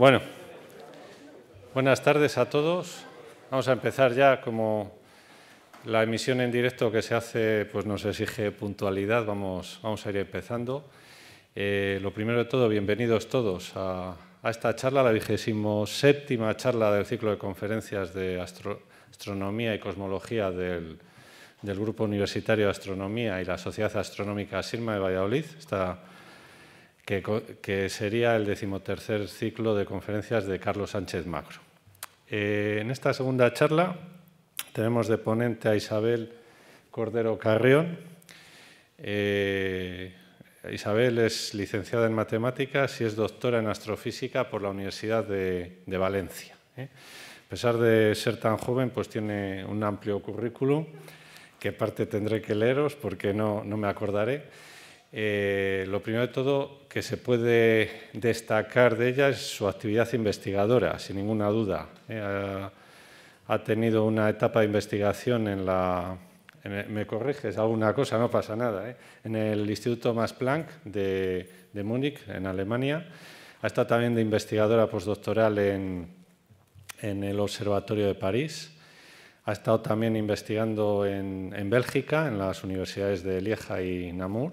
Bueno, buenas tardes a todos. Vamos a empezar ya como la emisión en directo que se hace pues nos exige puntualidad. Vamos, vamos a ir empezando. Eh, lo primero de todo, bienvenidos todos a, esta charla, la vigésimo séptima charla del ciclo de conferencias de Astronomía y Cosmología del, Grupo Universitario de Astronomía y la Sociedad Astronómica SIRMA de Valladolid. Esta que, sería el decimotercer ciclo de conferencias de Carlos Sánchez Macro. Eh, en esta segunda charla tenemos de ponente a Isabel Cordero Carrión. Eh, Isabel es licenciada en matemáticas y es doctora en astrofísica por la Universidad de, Valencia. ¿eh? A pesar de ser tan joven, pues tiene un amplio currículum que parte tendré que leeros porque no me acordaré eh, lo primero de todo que se puede destacar de ella es su actividad investigadora, sin ninguna duda. Eh, ha, tenido una etapa de investigación en la... me corriges alguna cosa, no pasa nada. Eh, en el Instituto Max Planck de, Múnich, en Alemania. Ha estado también de investigadora postdoctoral en, el Observatorio de París. Ha estado también investigando en Bélgica, en las universidades de Lieja y Namur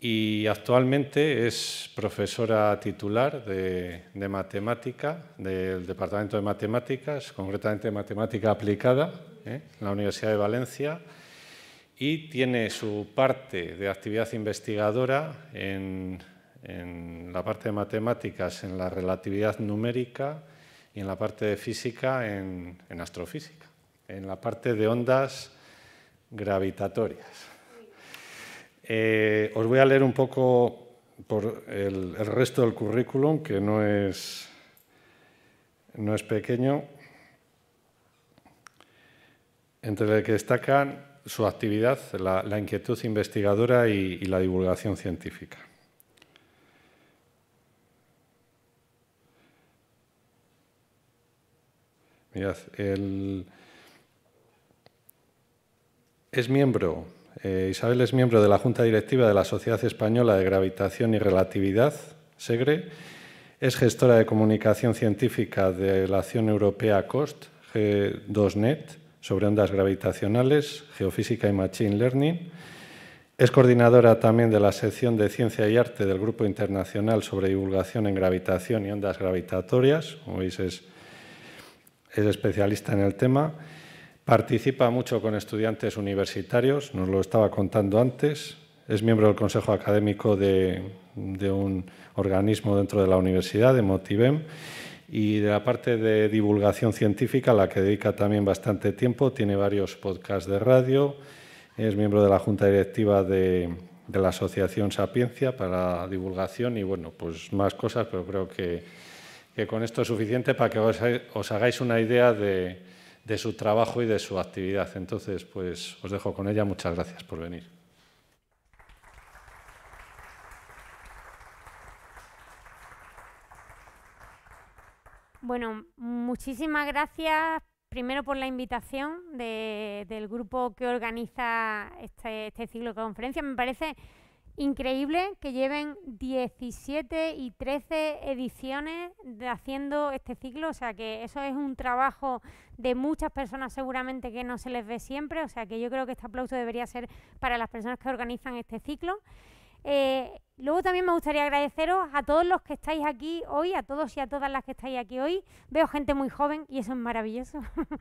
y actualmente es profesora titular de, matemática, del Departamento de Matemáticas, concretamente de Matemática Aplicada, ¿eh? en la Universidad de Valencia, y tiene su parte de actividad investigadora en, la parte de matemáticas, en la relatividad numérica, y en la parte de física, en astrofísica, en la parte de ondas gravitatorias. Eh, os voy a leer un poco por el, resto del currículum, que no es, no es pequeño, entre el que destacan su actividad, la, inquietud investigadora y, la divulgación científica. Mirad, es miembro eh, Isabel es miembro de la Junta Directiva de la Sociedad Española de Gravitación y Relatividad, SEGRE. E. Es gestora de comunicación científica de la Acción Europea COST, G2NET, sobre ondas gravitacionales, geofísica y machine learning. Es coordinadora también de la sección de Ciencia y Arte del Grupo Internacional sobre Divulgación en Gravitación y Ondas Gravitatorias. Como veis, es especialista en el tema Participa mucho con estudiantes universitarios, nos lo estaba contando antes. Es miembro del Consejo Académico de, un organismo dentro de la universidad, de Motivem, y de la parte de divulgación científica, a la que dedica también bastante tiempo. Tiene varios podcasts de radio. Es miembro de la Junta Directiva de, la Asociación Sapiencia para divulgación y, bueno, pues más cosas, pero creo que, con esto es suficiente para que os hagáis una idea de de su trabajo y de su actividad. Entonces, pues os dejo con ella. Muchas gracias por venir. Bueno, muchísimas gracias primero por la invitación del grupo que organiza este, este ciclo de conferencias. Me parece Increíble que lleven 17 y 13 ediciones de haciendo este ciclo, o sea que eso es un trabajo de muchas personas seguramente que no se les ve siempre, o sea que yo creo que este aplauso debería ser para las personas que organizan este ciclo. Eh, luego también me gustaría agradeceros a todos los que estáis aquí hoy, a todos y a todas las que estáis aquí hoy. Veo gente muy joven y eso es maravilloso.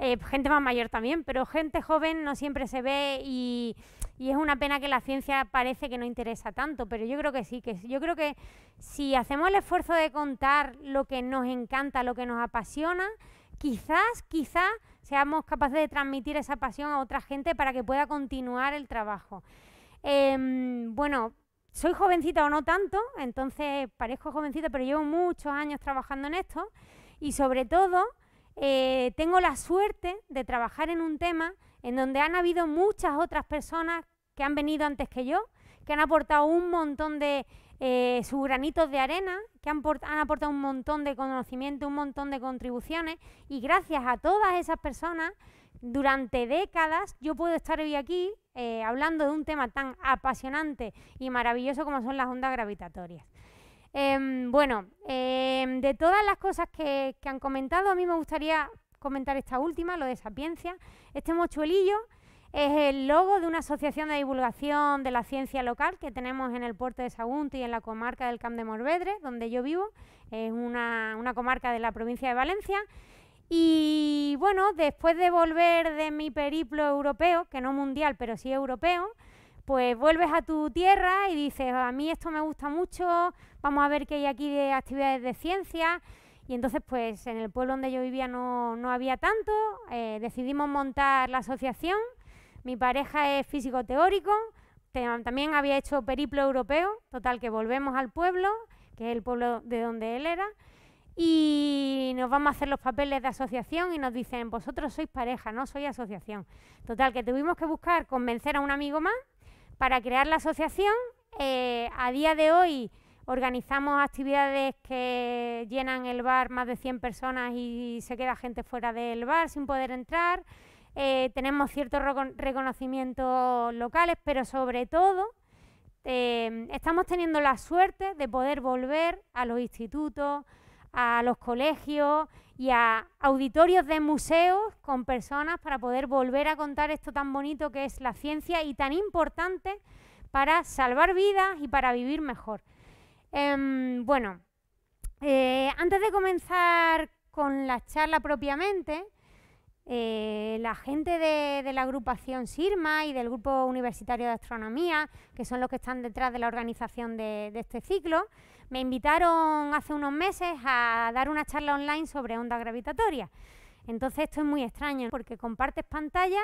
Eh, gente más mayor también, pero gente joven no siempre se ve y, es una pena que la ciencia parece que no interesa tanto, pero yo creo que sí, que yo creo que si hacemos el esfuerzo de contar lo que nos encanta, lo que nos apasiona, quizás, quizás seamos capaces de transmitir esa pasión a otra gente para que pueda continuar el trabajo. Em, bueno, soy jovencita o no tanto, entonces parezco jovencita, pero llevo muchos años trabajando en esto y sobre todo eh, tengo la suerte de trabajar en un tema en donde han habido muchas otras personas que han venido antes que yo, que han aportado un montón de eh, sus granitos de arena, que han, aportado un montón de conocimiento, un montón de contribuciones, y gracias a todas esas personas, durante décadas yo puedo estar hoy aquí eh, hablando de un tema tan apasionante y maravilloso como son las ondas gravitatorias. Em, bueno, em, de todas las cosas que, han comentado, a mí me gustaría comentar esta última, lo de sapiencia. Este mochuelillo es el logo de una asociación de divulgación de la ciencia local que tenemos en el puerto de Sagunto y en la comarca del Camp de Morvedre, donde yo vivo. Es una comarca de la provincia de Valencia. Y bueno, después de volver de mi periplo europeo, que no mundial, pero sí europeo, pues vuelves a tu tierra y dices, a mí esto me gusta mucho, vamos a ver qué hay aquí de actividades de ciencia. Y entonces, pues en el pueblo donde yo vivía no, había tanto, eh, decidimos montar la asociación. Mi pareja es físico teórico, también había hecho periplo europeo, total que volvemos al pueblo, que es el pueblo de donde él era, y nos vamos a hacer los papeles de asociación y nos dicen, vosotros sois pareja, no sois asociación. Total que tuvimos que buscar convencer a un amigo más para crear la asociación. Eh, a día de hoy organizamos actividades que llenan el bar más de 100 personas y se queda gente fuera del bar sin poder entrar. Eh, tenemos ciertos reconocimientos locales, pero sobre todo eh, estamos teniendo la suerte de poder volver a los institutos, a los colegios y a auditorios de museos con personas para poder volver a contar esto tan bonito que es la ciencia y tan importante para salvar vidas y para vivir mejor. Em, bueno, eh, antes de comenzar con la charla propiamente, eh, la gente de, la agrupación SIRMA y del Grupo Universitario de Astronomía, que son los que están detrás de la organización de este ciclo, me invitaron hace unos meses a dar una charla online sobre onda gravitatoria. Entonces esto es muy extraño porque compartes pantalla,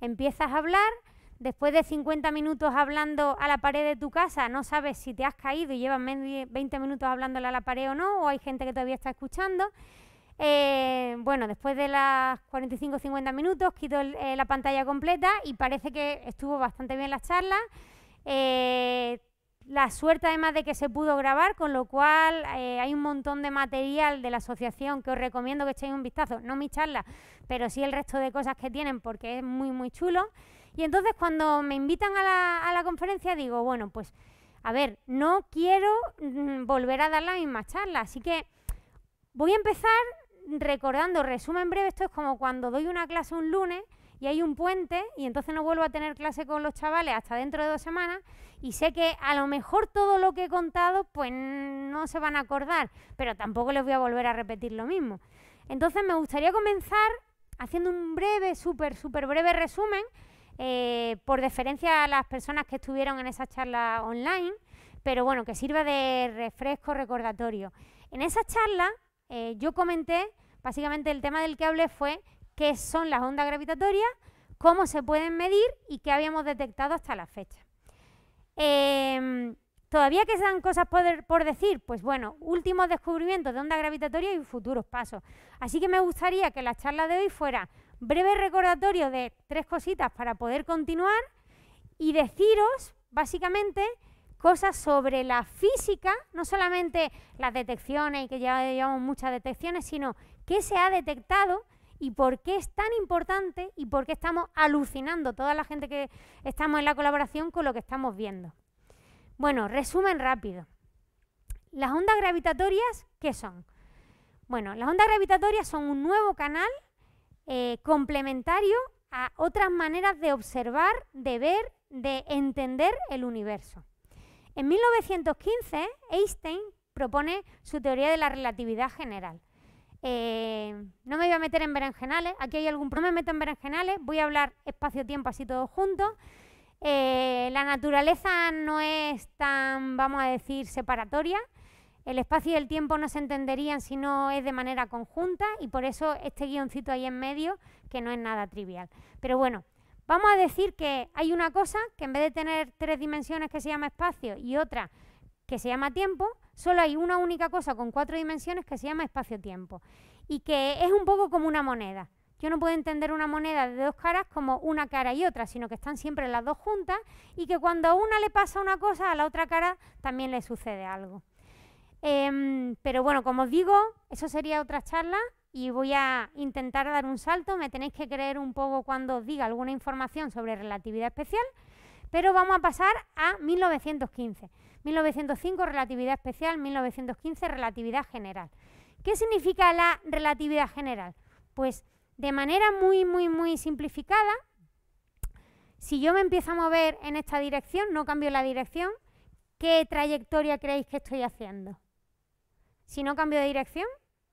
empiezas a hablar, después de 50 minutos hablando a la pared de tu casa, no sabes si te has caído y llevas 20 minutos hablándole a la pared o no, o hay gente que todavía está escuchando. Eh, bueno, después de las 45-50 minutos quito eh, la pantalla completa y parece que estuvo bastante bien la charla. Eh, la suerte además de que se pudo grabar, con lo cual eh, hay un montón de material de la asociación que os recomiendo que echéis un vistazo, no mi charla, pero sí el resto de cosas que tienen porque es muy muy chulo. Y entonces cuando me invitan a la, a la conferencia digo, bueno, pues a ver, no quiero mm, volver a dar la misma charla, así que voy a empezar recordando, resumen breve, esto es como cuando doy una clase un lunes y hay un puente y entonces no vuelvo a tener clase con los chavales hasta dentro de dos semanas y sé que a lo mejor todo lo que he contado pues no se van a acordar, pero tampoco les voy a volver a repetir lo mismo. Entonces me gustaría comenzar haciendo un breve, súper, súper breve resumen eh, por deferencia a las personas que estuvieron en esa charla online, pero bueno, que sirva de refresco recordatorio. En esa charla eh, yo comenté, básicamente el tema del que hablé fue qué son las ondas gravitatorias, cómo se pueden medir y qué habíamos detectado hasta la fecha. Eh, ¿Todavía dan cosas por, decir? Pues bueno, últimos descubrimientos de onda gravitatoria y futuros pasos. Así que me gustaría que la charla de hoy fuera breve recordatorio de tres cositas para poder continuar y deciros básicamente cosas sobre la física, no solamente las detecciones y que ya llevamos muchas detecciones, sino qué se ha detectado, y por qué es tan importante y por qué estamos alucinando toda la gente que estamos en la colaboración con lo que estamos viendo. Bueno, resumen rápido. Las ondas gravitatorias, ¿qué son? Bueno, las ondas gravitatorias son un nuevo canal eh, complementario a otras maneras de observar, de ver, de entender el universo. En 1915, Einstein propone su teoría de la relatividad general. Eh, no me voy a meter en berenjenales. Aquí hay algún problema. me meto en berenjenales. Voy a hablar espacio-tiempo así todos juntos. Eh, la naturaleza no es tan, vamos a decir, separatoria. El espacio y el tiempo no se entenderían si no es de manera conjunta y por eso este guioncito ahí en medio que no es nada trivial. Pero bueno, vamos a decir que hay una cosa que en vez de tener tres dimensiones que se llama espacio y otra que se llama tiempo, Solo hay una única cosa con cuatro dimensiones que se llama espacio-tiempo y que es un poco como una moneda. Yo no puedo entender una moneda de dos caras como una cara y otra, sino que están siempre las dos juntas y que cuando a una le pasa una cosa, a la otra cara también le sucede algo. Em, pero bueno, como os digo, eso sería otra charla y voy a intentar dar un salto. Me tenéis que creer un poco cuando os diga alguna información sobre relatividad especial, pero vamos a pasar a 1915. 1905 relatividad especial, 1915 relatividad general. ¿Qué significa la relatividad general? Pues de manera muy, muy, muy simplificada, si yo me empiezo a mover en esta dirección, no cambio la dirección, ¿qué trayectoria creéis que estoy haciendo? Si no cambio de dirección,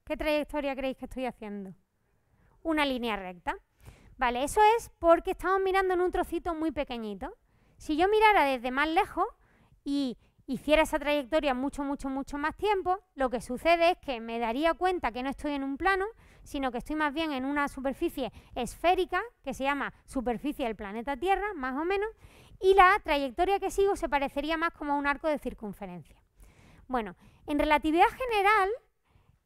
¿qué trayectoria creéis que estoy haciendo? Una línea recta. Vale, eso es porque estamos mirando en un trocito muy pequeñito. Si yo mirara desde más lejos y hiciera esa trayectoria mucho, mucho, mucho más tiempo, lo que sucede es que me daría cuenta que no estoy en un plano, sino que estoy más bien en una superficie esférica, que se llama superficie del planeta Tierra, más o menos, y la trayectoria que sigo se parecería más como a un arco de circunferencia. Bueno, en relatividad general,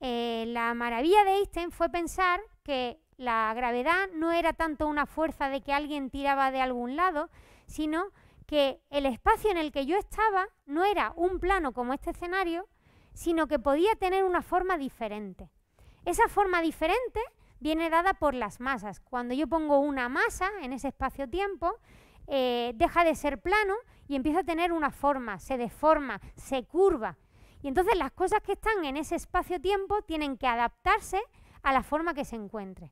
eh, la maravilla de Einstein fue pensar que la gravedad no era tanto una fuerza de que alguien tiraba de algún lado, sino que el espacio en el que yo estaba no era un plano como este escenario, sino que podía tener una forma diferente. Esa forma diferente viene dada por las masas. Cuando yo pongo una masa en ese espacio-tiempo, eh, deja de ser plano y empieza a tener una forma, se deforma, se curva. Y entonces las cosas que están en ese espacio-tiempo tienen que adaptarse a la forma que se encuentre.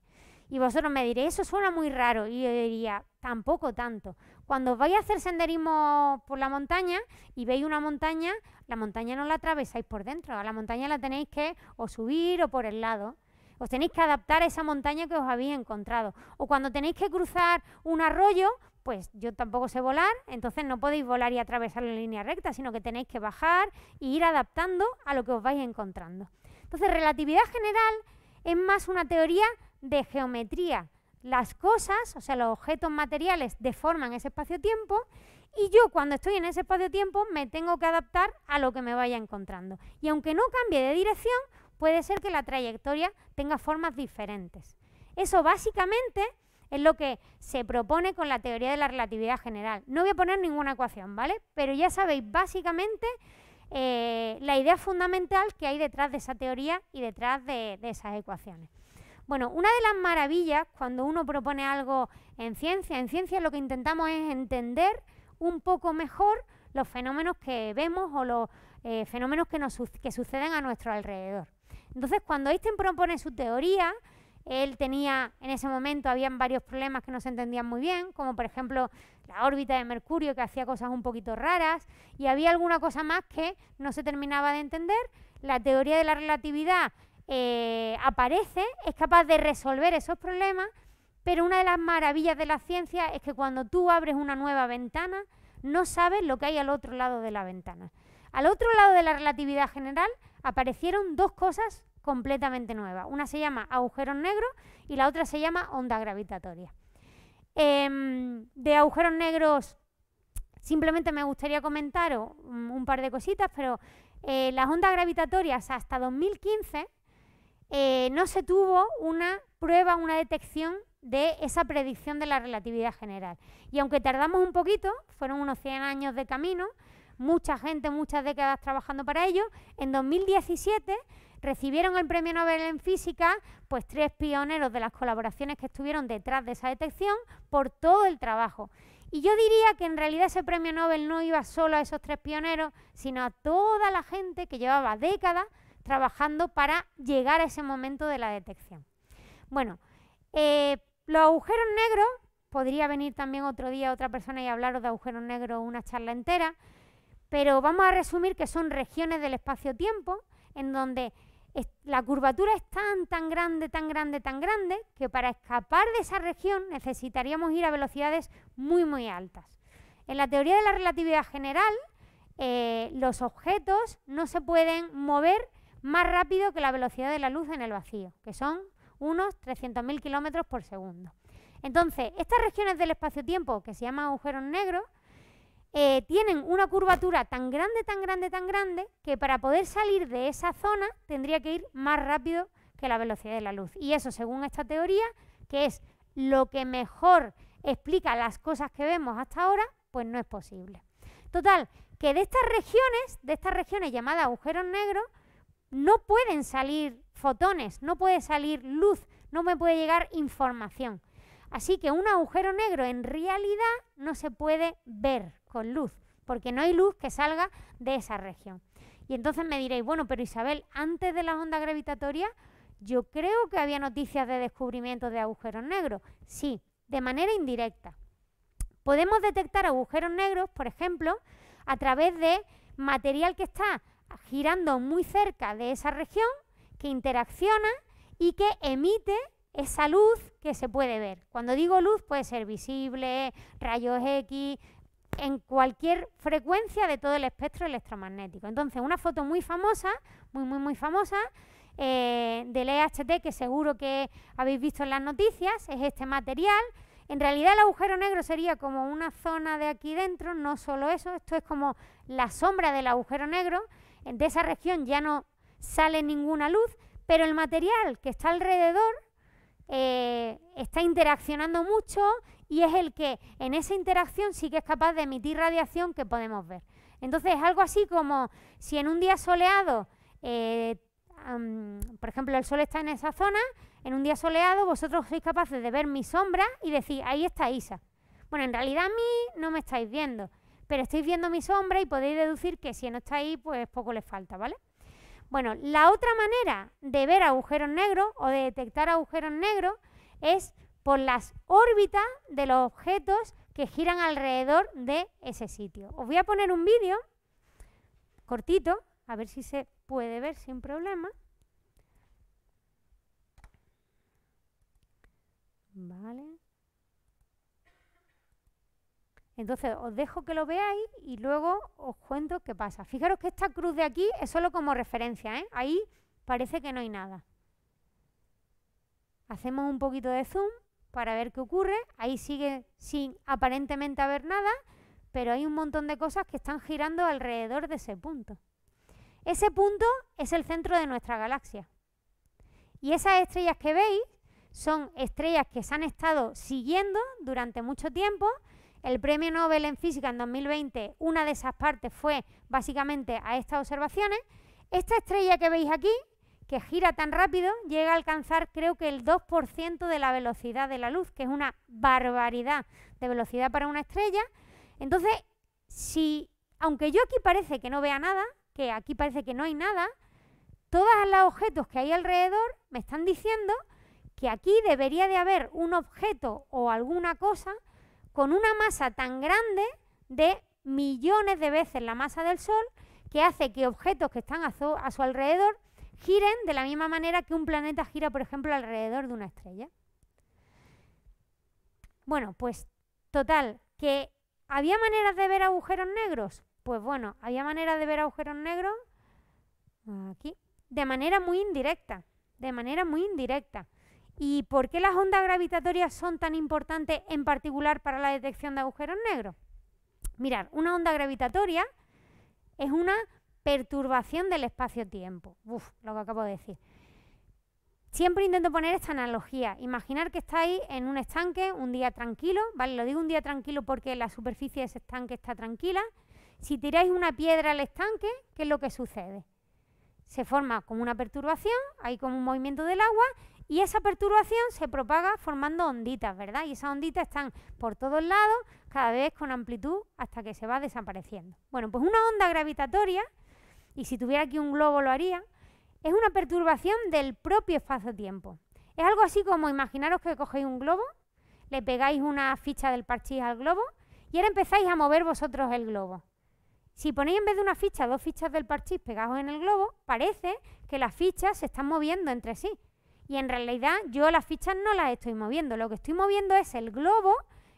Y vosotros me diréis, eso suena muy raro. Y yo diría, tampoco tanto, cuando vais a hacer senderismo por la montaña y veis una montaña, la montaña no la atravesáis por dentro, a la montaña la tenéis que o subir o por el lado. Os tenéis que adaptar a esa montaña que os habéis encontrado. O cuando tenéis que cruzar un arroyo, pues yo tampoco sé volar, entonces no podéis volar y atravesar en línea recta, sino que tenéis que bajar e ir adaptando a lo que os vais encontrando. Entonces, relatividad general es más una teoría de geometría, las cosas, o sea, los objetos materiales deforman ese espacio-tiempo y yo cuando estoy en ese espacio-tiempo me tengo que adaptar a lo que me vaya encontrando. Y aunque no cambie de dirección, puede ser que la trayectoria tenga formas diferentes. Eso básicamente es lo que se propone con la teoría de la relatividad general. No voy a poner ninguna ecuación, ¿vale? Pero ya sabéis básicamente eh, la idea fundamental que hay detrás de esa teoría y detrás de esas ecuaciones. Bueno, una de las maravillas cuando uno propone algo en ciencia, en ciencia lo que intentamos es entender un poco mejor los fenómenos que vemos o los eh, fenómenos que, suceden a nuestro alrededor. Entonces, cuando Einstein propone su teoría, él tenía, en ese momento, habían varios problemas que no se entendían muy bien, como por ejemplo la órbita de Mercurio, que hacía cosas un poquito raras, y había alguna cosa más que no se terminaba de entender. La teoría de la relatividad eh, aparece, es capaz de resolver esos problemas, pero una de las maravillas de la ciencia es que cuando tú abres una nueva ventana, no sabes lo que hay al otro lado de la ventana. Al otro lado de la relatividad general aparecieron dos cosas completamente nuevas. Una se llama agujeros negros y la otra se llama onda gravitatoria. Em, de agujeros negros simplemente me gustaría comentaros mm, un, par de cositas, pero eh, las ondas gravitatorias hasta 2015 eh, no se tuvo una prueba, una detección de esa predicción de la relatividad general. Y aunque tardamos un poquito, fueron unos 100 años de camino, mucha gente, muchas décadas trabajando para ello, en 2017 recibieron el premio Nobel en física, pues tres pioneros de las colaboraciones que estuvieron detrás de esa detección por todo el trabajo. Y yo diría que en realidad ese premio Nobel no iba solo a esos tres pioneros, sino a toda la gente que llevaba décadas trabajando para llegar a ese momento de la detección. Bueno, eh, los agujeros negros, podría venir también otro día otra persona y hablaros de agujeros negros una charla entera, pero vamos a resumir que son regiones del espacio-tiempo en donde la curvatura es tan, tan grande, tan grande, tan grande, que para escapar de esa región necesitaríamos ir a velocidades muy, muy altas. En la teoría de la relatividad general, eh, los objetos no se pueden mover más rápido que la velocidad de la luz en el vacío, que son unos 300.000 kilómetros por segundo. Entonces, estas regiones del espacio-tiempo, que se llaman agujeros negros, eh, tienen una curvatura tan grande, tan grande, tan grande, que para poder salir de esa zona tendría que ir más rápido que la velocidad de la luz. Y eso, según esta teoría, que es lo que mejor explica las cosas que vemos hasta ahora, pues no es posible. Total, que de estas regiones, de estas regiones llamadas agujeros negros, no pueden salir fotones, no puede salir luz, no me puede llegar información. Así que un agujero negro en realidad no se puede ver con luz, porque no hay luz que salga de esa región. Y entonces me diréis, bueno, pero Isabel, antes de las ondas gravitatorias, yo creo que había noticias de descubrimiento de agujeros negros. Sí, de manera indirecta. Podemos detectar agujeros negros, por ejemplo, a través de material que está girando muy cerca de esa región que interacciona y que emite esa luz que se puede ver. Cuando digo luz puede ser visible, rayos X, en cualquier frecuencia de todo el espectro electromagnético. Entonces, una foto muy famosa, muy, muy, muy famosa, eh, del EHT, que seguro que habéis visto en las noticias, es este material. En realidad el agujero negro sería como una zona de aquí dentro, no solo eso, esto es como la sombra del agujero negro, de esa región ya no sale ninguna luz, pero el material que está alrededor eh, está interaccionando mucho y es el que en esa interacción sí que es capaz de emitir radiación que podemos ver. Entonces, es algo así como si en un día soleado, eh, por ejemplo, el sol está en esa zona, en un día soleado vosotros sois capaces de ver mi sombra y decir, ahí está Isa. Bueno, en realidad a mí no me estáis viendo, pero estáis viendo mi sombra y podéis deducir que si no está ahí, pues poco le falta, ¿vale? Bueno, la otra manera de ver agujeros negros o de detectar agujeros negros es por las órbitas de los objetos que giran alrededor de ese sitio. Os voy a poner un vídeo cortito, a ver si se puede ver sin problema. Vale. Entonces os dejo que lo veáis y luego os cuento qué pasa. Fijaros que esta cruz de aquí es solo como referencia, ¿eh? ahí parece que no hay nada. Hacemos un poquito de zoom para ver qué ocurre. Ahí sigue sin aparentemente haber nada, pero hay un montón de cosas que están girando alrededor de ese punto. Ese punto es el centro de nuestra galaxia. Y esas estrellas que veis son estrellas que se han estado siguiendo durante mucho tiempo el premio Nobel en física en 2020, una de esas partes fue básicamente a estas observaciones. Esta estrella que veis aquí, que gira tan rápido, llega a alcanzar creo que el 2% de la velocidad de la luz, que es una barbaridad de velocidad para una estrella. Entonces, si, aunque yo aquí parece que no vea nada, que aquí parece que no hay nada, todos los objetos que hay alrededor me están diciendo que aquí debería de haber un objeto o alguna cosa con una masa tan grande de millones de veces la masa del Sol que hace que objetos que están a su, alrededor giren de la misma manera que un planeta gira, por ejemplo, alrededor de una estrella. Bueno, pues total, que había maneras de ver agujeros negros. Pues bueno, había maneras de ver agujeros negros aquí, de manera muy indirecta, de manera muy indirecta. ¿Y por qué las ondas gravitatorias son tan importantes en particular para la detección de agujeros negros? Mirar, una onda gravitatoria es una perturbación del espacio-tiempo. Uf, lo que acabo de decir. Siempre intento poner esta analogía. Imaginar que estáis en un estanque un día tranquilo, ¿vale? Lo digo un día tranquilo porque la superficie de ese estanque está tranquila. Si tiráis una piedra al estanque, ¿qué es lo que sucede? Se forma como una perturbación, hay como un movimiento del agua y esa perturbación se propaga formando onditas, ¿verdad? Y esas onditas están por todos lados, cada vez con amplitud, hasta que se va desapareciendo. Bueno, pues una onda gravitatoria, y si tuviera aquí un globo lo haría, es una perturbación del propio espacio-tiempo. Es algo así como imaginaros que cogéis un globo, le pegáis una ficha del parchís al globo y ahora empezáis a mover vosotros el globo. Si ponéis en vez de una ficha dos fichas del parchís pegados en el globo, parece que las fichas se están moviendo entre sí y en realidad yo las fichas no las estoy moviendo, lo que estoy moviendo es el globo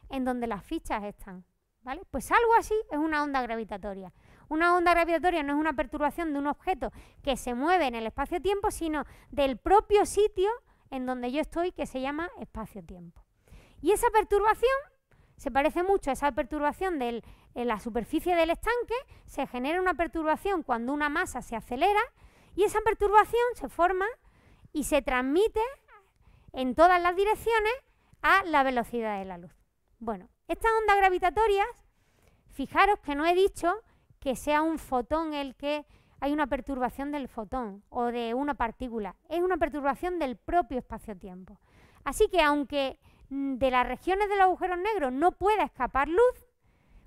en donde las fichas están. ¿vale? Pues algo así es una onda gravitatoria. Una onda gravitatoria no es una perturbación de un objeto que se mueve en el espacio-tiempo, sino del propio sitio en donde yo estoy, que se llama espacio-tiempo. Y esa perturbación se parece mucho a esa perturbación de la superficie del estanque, se genera una perturbación cuando una masa se acelera y esa perturbación se forma y se transmite en todas las direcciones a la velocidad de la luz. Bueno, estas ondas gravitatorias, fijaros que no he dicho que sea un fotón el que hay una perturbación del fotón o de una partícula, es una perturbación del propio espacio-tiempo. Así que aunque mm, de las regiones del agujero negro no pueda escapar luz,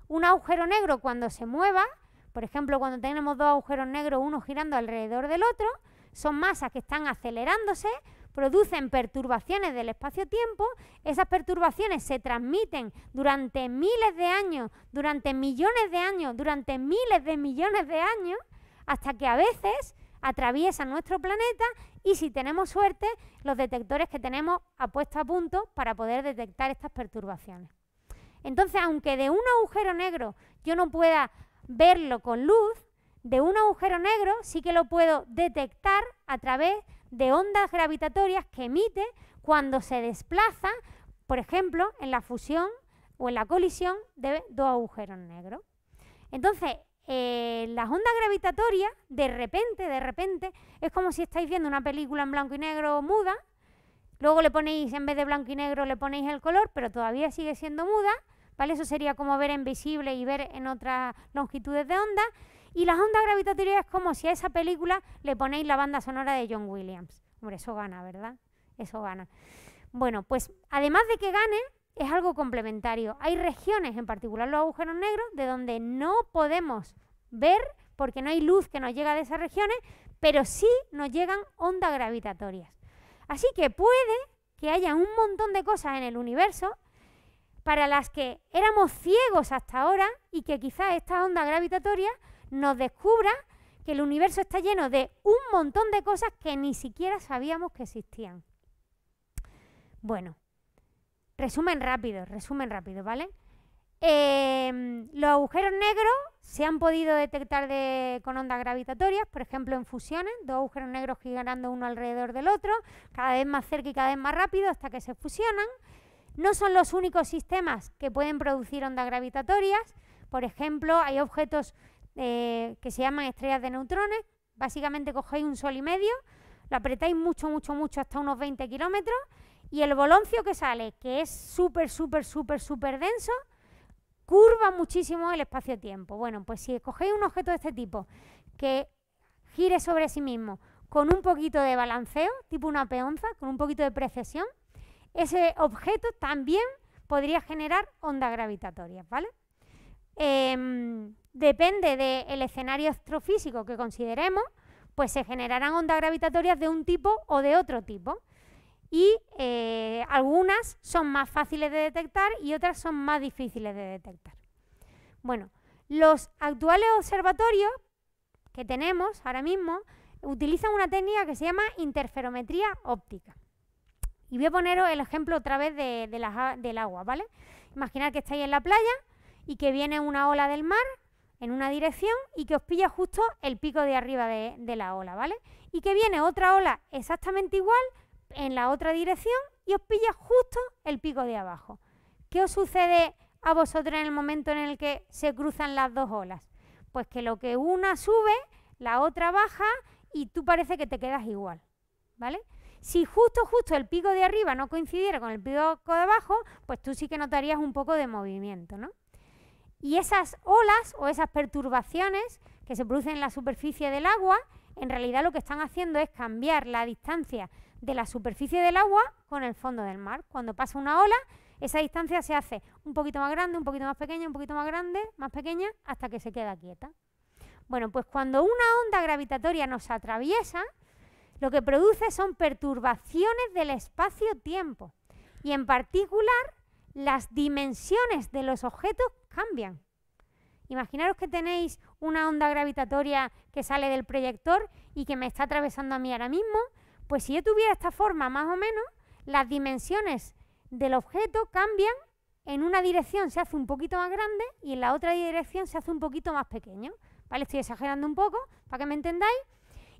un agujero negro cuando se mueva, por ejemplo cuando tenemos dos agujeros negros uno girando alrededor del otro, son masas que están acelerándose, producen perturbaciones del espacio-tiempo, esas perturbaciones se transmiten durante miles de años, durante millones de años, durante miles de millones de años, hasta que a veces atraviesan nuestro planeta y si tenemos suerte, los detectores que tenemos a a punto para poder detectar estas perturbaciones. Entonces, aunque de un agujero negro yo no pueda verlo con luz, de un agujero negro sí que lo puedo detectar a través de ondas gravitatorias que emite cuando se desplaza, por ejemplo, en la fusión o en la colisión de dos agujeros negros. Entonces, eh, las ondas gravitatorias, de repente, de repente, es como si estáis viendo una película en blanco y negro muda, luego le ponéis, en vez de blanco y negro, le ponéis el color, pero todavía sigue siendo muda, ¿vale? Eso sería como ver en visible y ver en otras longitudes de onda, y las ondas gravitatorias es como si a esa película le ponéis la banda sonora de John Williams. Hombre, eso gana, ¿verdad? Eso gana. Bueno, pues además de que gane, es algo complementario. Hay regiones, en particular los agujeros negros, de donde no podemos ver porque no hay luz que nos llega de esas regiones, pero sí nos llegan ondas gravitatorias. Así que puede que haya un montón de cosas en el universo para las que éramos ciegos hasta ahora y que quizás estas ondas gravitatorias nos descubra que el universo está lleno de un montón de cosas que ni siquiera sabíamos que existían. Bueno, resumen rápido, resumen rápido, ¿vale? Em, los agujeros negros se han podido detectar con ondas gravitatorias, por ejemplo en fusiones, dos agujeros negros girando uno alrededor del otro, cada vez más cerca y cada vez más rápido hasta que se fusionan. No son los únicos sistemas que pueden producir ondas gravitatorias, por ejemplo, hay objetos eh, que se llaman estrellas de neutrones. Básicamente cogéis un sol y medio, lo apretáis mucho, mucho, mucho hasta unos 20 kilómetros y el boloncio que sale, que es súper, súper, súper, súper denso, curva muchísimo el espacio-tiempo. Bueno, pues si cogéis un objeto de este tipo que gire sobre sí mismo con un poquito de balanceo, tipo una peonza, con un poquito de precesión, ese objeto también podría generar ondas gravitatorias, ¿vale? Em, Depende del escenario astrofísico que consideremos, pues se generarán ondas gravitatorias de un tipo o de otro tipo. Y eh, algunas son más fáciles de detectar y otras son más difíciles de detectar. Bueno, los actuales observatorios que tenemos ahora mismo utilizan una técnica que se llama interferometría óptica. Y voy a poneros el ejemplo otra vez de, del agua, ¿vale? Imaginar que estáis en la playa y que viene una ola del mar en una dirección y que os pilla justo el pico de arriba de, la ola, ¿vale? Y que viene otra ola exactamente igual en la otra dirección y os pilla justo el pico de abajo. ¿Qué os sucede a vosotros en el momento en el que se cruzan las dos olas? Pues que lo que una sube, la otra baja y tú parece que te quedas igual, ¿vale? Si justo, justo el pico de arriba no coincidiera con el pico de abajo, pues tú sí que notarías un poco de movimiento, ¿no? Y esas olas o esas perturbaciones que se producen en la superficie del agua, en realidad lo que están haciendo es cambiar la distancia de la superficie del agua con el fondo del mar. Cuando pasa una ola, esa distancia se hace un poquito más grande, un poquito más pequeña, un poquito más grande, más pequeña, hasta que se queda quieta. Bueno, pues cuando una onda gravitatoria nos atraviesa, lo que produce son perturbaciones del espacio-tiempo y en particular las dimensiones de los objetos cambian. Imaginaros que tenéis una onda gravitatoria que sale del proyector y que me está atravesando a mí ahora mismo, pues si yo tuviera esta forma más o menos, las dimensiones del objeto cambian, en una dirección se hace un poquito más grande y en la otra dirección se hace un poquito más pequeño. ¿Vale? Estoy exagerando un poco para que me entendáis.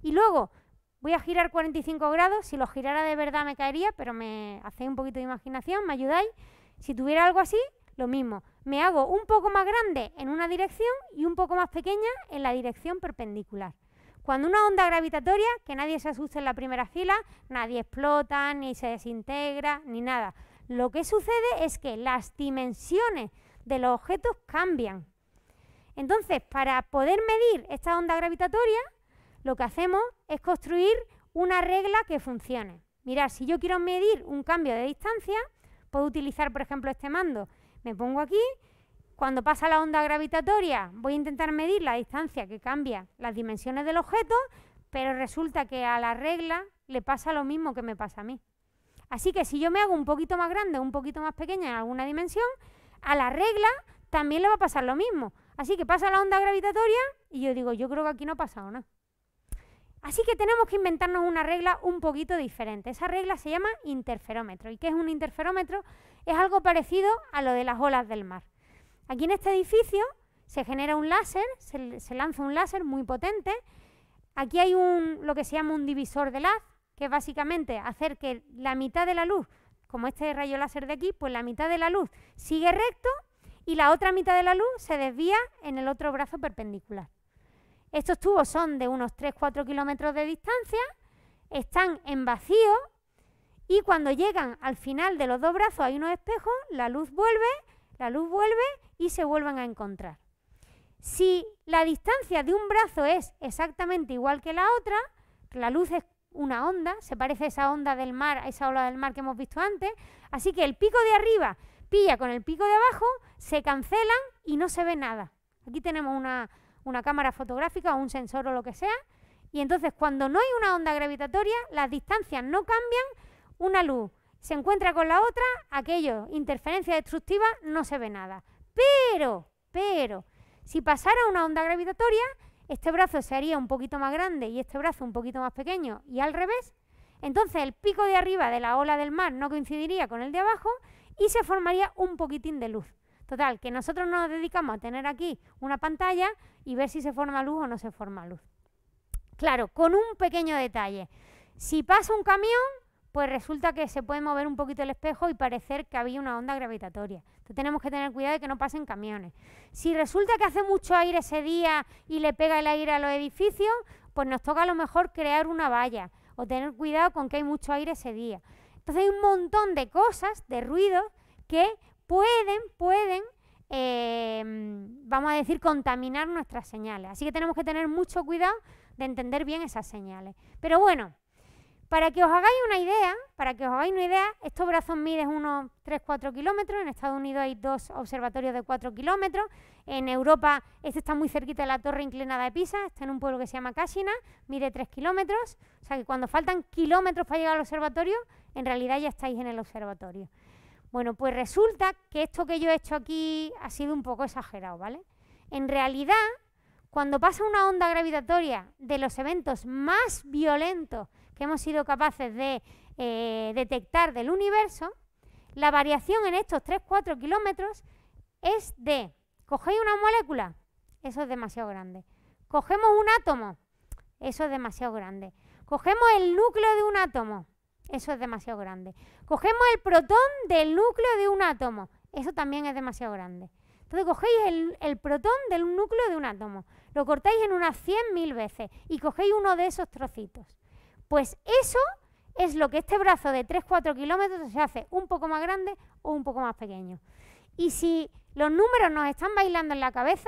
Y luego voy a girar 45 grados, si lo girara de verdad me caería, pero me hacéis un poquito de imaginación, me ayudáis. Si tuviera algo así, lo mismo, me hago un poco más grande en una dirección y un poco más pequeña en la dirección perpendicular. Cuando una onda gravitatoria, que nadie se asuste en la primera fila, nadie explota, ni se desintegra, ni nada. Lo que sucede es que las dimensiones de los objetos cambian. Entonces, para poder medir esta onda gravitatoria, lo que hacemos es construir una regla que funcione. Mirad, si yo quiero medir un cambio de distancia, puedo utilizar, por ejemplo, este mando me pongo aquí, cuando pasa la onda gravitatoria voy a intentar medir la distancia que cambia las dimensiones del objeto, pero resulta que a la regla le pasa lo mismo que me pasa a mí. Así que si yo me hago un poquito más grande, un poquito más pequeña en alguna dimensión, a la regla también le va a pasar lo mismo. Así que pasa la onda gravitatoria y yo digo, yo creo que aquí no ha pasado nada. Así que tenemos que inventarnos una regla un poquito diferente. Esa regla se llama interferómetro. ¿Y qué es un interferómetro? Es algo parecido a lo de las olas del mar. Aquí en este edificio se genera un láser, se, lanza un láser muy potente. Aquí hay un, lo que se llama un divisor de haz, que básicamente hacer que la mitad de la luz, como este rayo láser de aquí, pues la mitad de la luz sigue recto y la otra mitad de la luz se desvía en el otro brazo perpendicular. Estos tubos son de unos 3-4 kilómetros de distancia, están en vacío, y cuando llegan al final de los dos brazos hay unos espejos, la luz vuelve, la luz vuelve y se vuelven a encontrar. Si la distancia de un brazo es exactamente igual que la otra, la luz es una onda, se parece a esa onda del mar, a esa ola del mar que hemos visto antes, así que el pico de arriba pilla con el pico de abajo, se cancelan y no se ve nada. Aquí tenemos una, una cámara fotográfica o un sensor o lo que sea, y entonces cuando no hay una onda gravitatoria, las distancias no cambian, una luz se encuentra con la otra, aquello, interferencia destructiva, no se ve nada. Pero, pero, si pasara una onda gravitatoria, este brazo se haría un poquito más grande y este brazo un poquito más pequeño y al revés. Entonces el pico de arriba de la ola del mar no coincidiría con el de abajo y se formaría un poquitín de luz. Total, que nosotros nos dedicamos a tener aquí una pantalla y ver si se forma luz o no se forma luz. Claro, con un pequeño detalle. Si pasa un camión, pues resulta que se puede mover un poquito el espejo y parecer que había una onda gravitatoria. Entonces tenemos que tener cuidado de que no pasen camiones. Si resulta que hace mucho aire ese día y le pega el aire a los edificios, pues nos toca a lo mejor crear una valla o tener cuidado con que hay mucho aire ese día. Entonces hay un montón de cosas, de ruidos, que pueden, pueden, em, vamos a decir, contaminar nuestras señales. Así que tenemos que tener mucho cuidado de entender bien esas señales. Pero bueno, para que os hagáis una idea, para que os hagáis una idea, estos brazos miden unos 3-4 kilómetros. En Estados Unidos hay dos observatorios de 4 kilómetros. En Europa, este está muy cerquita de la torre inclinada de Pisa, está en un pueblo que se llama Cásina, mide 3 kilómetros. O sea que cuando faltan kilómetros para llegar al observatorio, en realidad ya estáis en el observatorio. Bueno, pues resulta que esto que yo he hecho aquí ha sido un poco exagerado, ¿vale? En realidad, cuando pasa una onda gravitatoria de los eventos más violentos que hemos sido capaces de eh, detectar del universo, la variación en estos 3-4 kilómetros es de, cogéis una molécula, eso es demasiado grande, cogemos un átomo, eso es demasiado grande, cogemos el núcleo de un átomo, eso es demasiado grande, cogemos el protón del núcleo de un átomo, eso también es demasiado grande. Entonces cogéis el, el protón del núcleo de un átomo, lo cortáis en unas 100.000 veces y cogéis uno de esos trocitos. Pues eso es lo que este brazo de 3-4 kilómetros se hace un poco más grande o un poco más pequeño. Y si los números nos están bailando en la cabeza,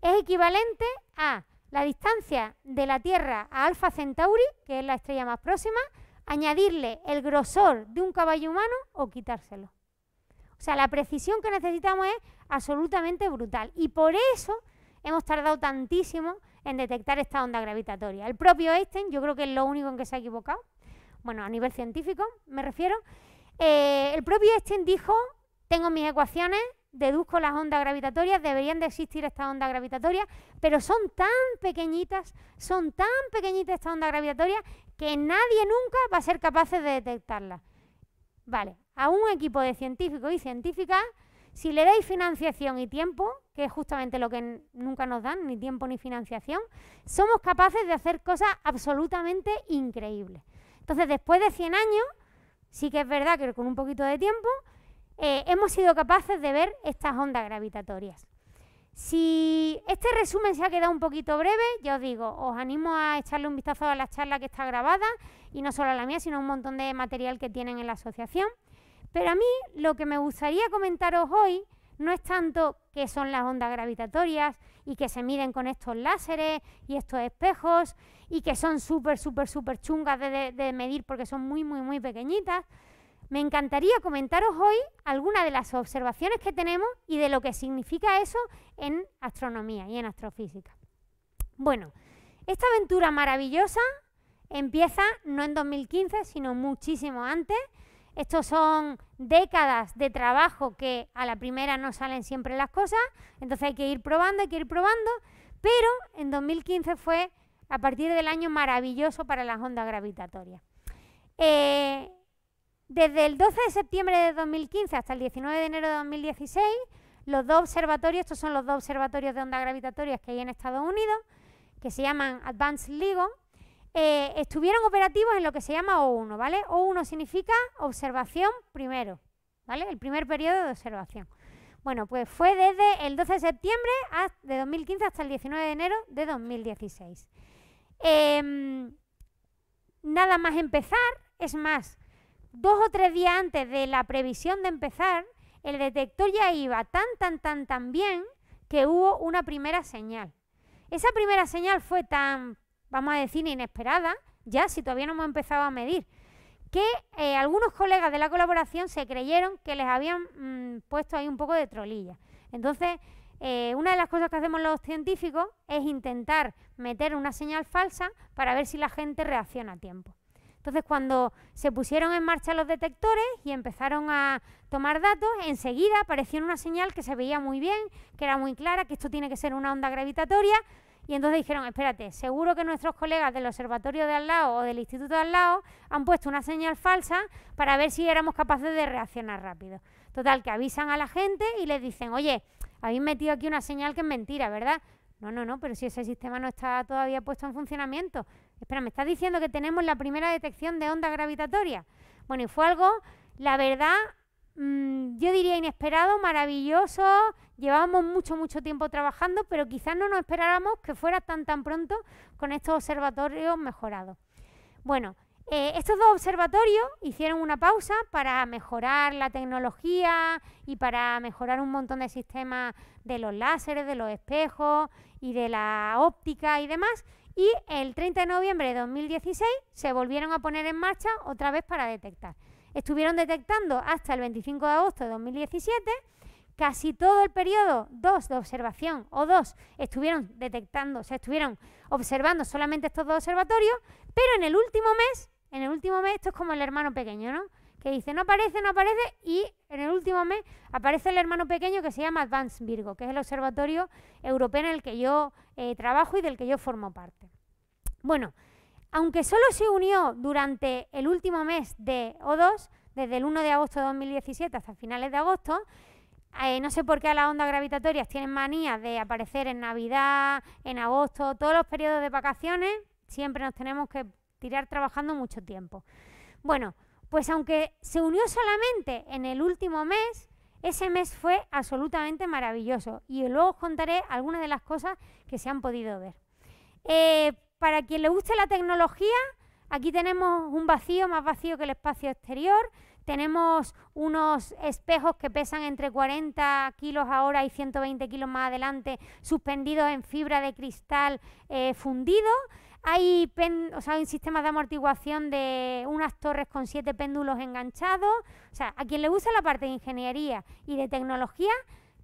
es equivalente a la distancia de la Tierra a Alfa Centauri, que es la estrella más próxima, añadirle el grosor de un caballo humano o quitárselo. O sea, la precisión que necesitamos es absolutamente brutal. Y por eso hemos tardado tantísimo en detectar esta onda gravitatoria. El propio Einstein, yo creo que es lo único en que se ha equivocado, bueno, a nivel científico me refiero, eh, el propio Einstein dijo, tengo mis ecuaciones, deduzco las ondas gravitatorias, deberían de existir estas ondas gravitatorias, pero son tan pequeñitas, son tan pequeñitas estas ondas gravitatorias que nadie nunca va a ser capaz de detectarlas. Vale, a un equipo de científicos y científicas si le dais financiación y tiempo, que es justamente lo que nunca nos dan, ni tiempo ni financiación, somos capaces de hacer cosas absolutamente increíbles. Entonces, después de 100 años, sí que es verdad que con un poquito de tiempo, eh, hemos sido capaces de ver estas ondas gravitatorias. Si este resumen se ha quedado un poquito breve, ya os digo, os animo a echarle un vistazo a la charla que está grabada y no solo a la mía, sino a un montón de material que tienen en la asociación. Pero a mí lo que me gustaría comentaros hoy no es tanto que son las ondas gravitatorias y que se miden con estos láseres y estos espejos y que son súper, súper, súper chungas de, de, medir porque son muy, muy, muy pequeñitas. Me encantaría comentaros hoy algunas de las observaciones que tenemos y de lo que significa eso en astronomía y en astrofísica. Bueno, esta aventura maravillosa empieza no en 2015, sino muchísimo antes, estos son décadas de trabajo que a la primera no salen siempre las cosas, entonces hay que ir probando, hay que ir probando, pero en 2015 fue a partir del año maravilloso para las ondas gravitatorias. Eh, desde el 12 de septiembre de 2015 hasta el 19 de enero de 2016, los dos observatorios, estos son los dos observatorios de ondas gravitatorias que hay en Estados Unidos, que se llaman Advanced LIGO, eh, estuvieron operativos en lo que se llama O1, ¿vale? O1 significa observación primero, ¿vale? El primer periodo de observación. Bueno, pues fue desde el 12 de septiembre de 2015 hasta el 19 de enero de 2016. Em, nada más empezar, es más, dos o tres días antes de la previsión de empezar, el detector ya iba tan, tan, tan, tan bien que hubo una primera señal. Esa primera señal fue tan vamos a decir, inesperada, ya si todavía no hemos empezado a medir, que eh, algunos colegas de la colaboración se creyeron que les habían mm, puesto ahí un poco de trolilla. Entonces, eh, una de las cosas que hacemos los científicos es intentar meter una señal falsa para ver si la gente reacciona a tiempo. Entonces, cuando se pusieron en marcha los detectores y empezaron a tomar datos, enseguida apareció una señal que se veía muy bien, que era muy clara, que esto tiene que ser una onda gravitatoria, y entonces dijeron, espérate, seguro que nuestros colegas del observatorio de al lado o del instituto de al lado han puesto una señal falsa para ver si éramos capaces de reaccionar rápido. Total, que avisan a la gente y les dicen, oye, habéis metido aquí una señal que es mentira, ¿verdad? No, no, no, pero si ese sistema no está todavía puesto en funcionamiento. Espera, ¿me estás diciendo que tenemos la primera detección de onda gravitatoria? Bueno, y fue algo, la verdad, Mm, yo diría inesperado, maravilloso. Llevábamos mucho, mucho tiempo trabajando, pero quizás no nos esperáramos que fuera tan, tan pronto con estos observatorios mejorados. Bueno, eh, estos dos observatorios hicieron una pausa para mejorar la tecnología y para mejorar un montón de sistemas de los láseres, de los espejos y de la óptica y demás. Y el 30 de noviembre de 2016 se volvieron a poner en marcha otra vez para detectar estuvieron detectando hasta el 25 de agosto de 2017. Casi todo el periodo dos de observación o dos estuvieron detectando, se estuvieron observando solamente estos dos observatorios, pero en el último mes, en el último mes, esto es como el hermano pequeño, ¿no? que dice no aparece, no aparece, y en el último mes aparece el hermano pequeño que se llama Advanced Virgo, que es el observatorio europeo en el que yo eh, trabajo y del que yo formo parte. Bueno, aunque solo se unió durante el último mes de O2, desde el 1 de agosto de 2017 hasta finales de agosto, eh, no sé por qué a las ondas gravitatorias tienen manía de aparecer en Navidad, en agosto, todos los periodos de vacaciones, siempre nos tenemos que tirar trabajando mucho tiempo. Bueno, pues aunque se unió solamente en el último mes, ese mes fue absolutamente maravilloso y luego os contaré algunas de las cosas que se han podido ver. Eh, para quien le guste la tecnología, aquí tenemos un vacío, más vacío que el espacio exterior. Tenemos unos espejos que pesan entre 40 kilos ahora y 120 kilos más adelante, suspendidos en fibra de cristal eh, fundido. Hay, o hay sistemas de amortiguación de unas torres con siete péndulos enganchados. O sea, a quien le gusta la parte de ingeniería y de tecnología,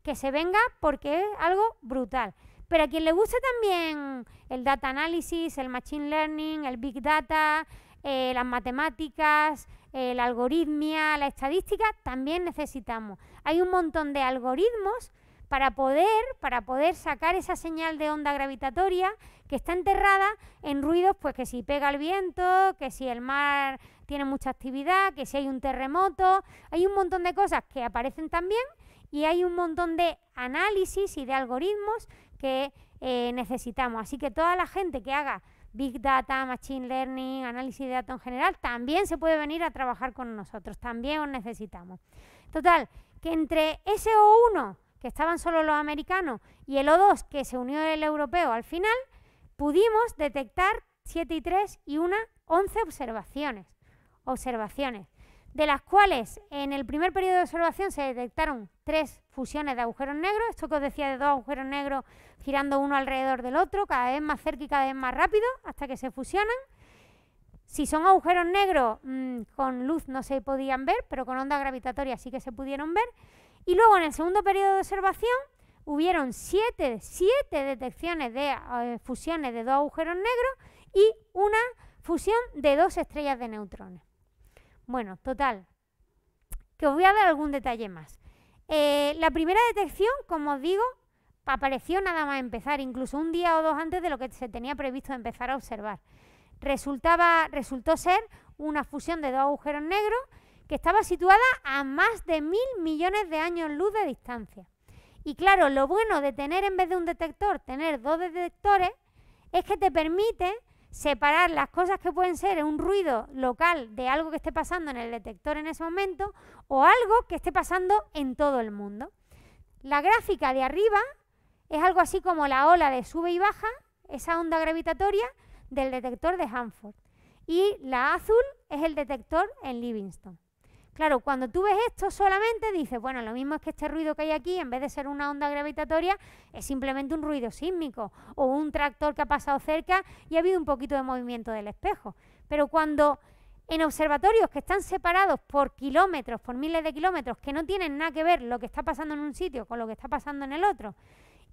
que se venga porque es algo brutal. Pero a quien le guste también el data analysis, el machine learning, el big data, eh, las matemáticas, el eh, la algoritmia, la estadística, también necesitamos. Hay un montón de algoritmos para poder, para poder sacar esa señal de onda gravitatoria que está enterrada en ruidos, pues que si pega el viento, que si el mar tiene mucha actividad, que si hay un terremoto, hay un montón de cosas que aparecen también y hay un montón de análisis y de algoritmos que eh, necesitamos. Así que toda la gente que haga Big Data, Machine Learning, análisis de datos en general, también se puede venir a trabajar con nosotros, también os necesitamos. Total, que entre ese O1, que estaban solo los americanos, y el O2, que se unió el europeo al final, pudimos detectar 7 y 3 y una 11 observaciones, observaciones, de las cuales en el primer periodo de observación se detectaron 3 fusiones de agujeros negros, esto que os decía de dos agujeros negros girando uno alrededor del otro, cada vez más cerca y cada vez más rápido, hasta que se fusionan. Si son agujeros negros mm, con luz no se podían ver, pero con onda gravitatoria sí que se pudieron ver. Y luego en el segundo periodo de observación hubieron siete, detecciones de eh, fusiones de dos agujeros negros y una fusión de dos estrellas de neutrones. Bueno, total, que os voy a dar algún detalle más. Eh, la primera detección, como os digo, apareció nada más empezar, incluso un día o dos antes de lo que se tenía previsto empezar a observar. Resultaba, resultó ser una fusión de dos agujeros negros que estaba situada a más de mil millones de años luz de distancia. Y claro, lo bueno de tener en vez de un detector, tener dos detectores, es que te permite separar las cosas que pueden ser un ruido local de algo que esté pasando en el detector en ese momento o algo que esté pasando en todo el mundo. La gráfica de arriba es algo así como la ola de sube y baja, esa onda gravitatoria del detector de Hanford. Y la azul es el detector en Livingston. Claro, cuando tú ves esto solamente dices, bueno, lo mismo es que este ruido que hay aquí, en vez de ser una onda gravitatoria, es simplemente un ruido sísmico o un tractor que ha pasado cerca y ha habido un poquito de movimiento del espejo. Pero cuando en observatorios que están separados por kilómetros, por miles de kilómetros, que no tienen nada que ver lo que está pasando en un sitio con lo que está pasando en el otro,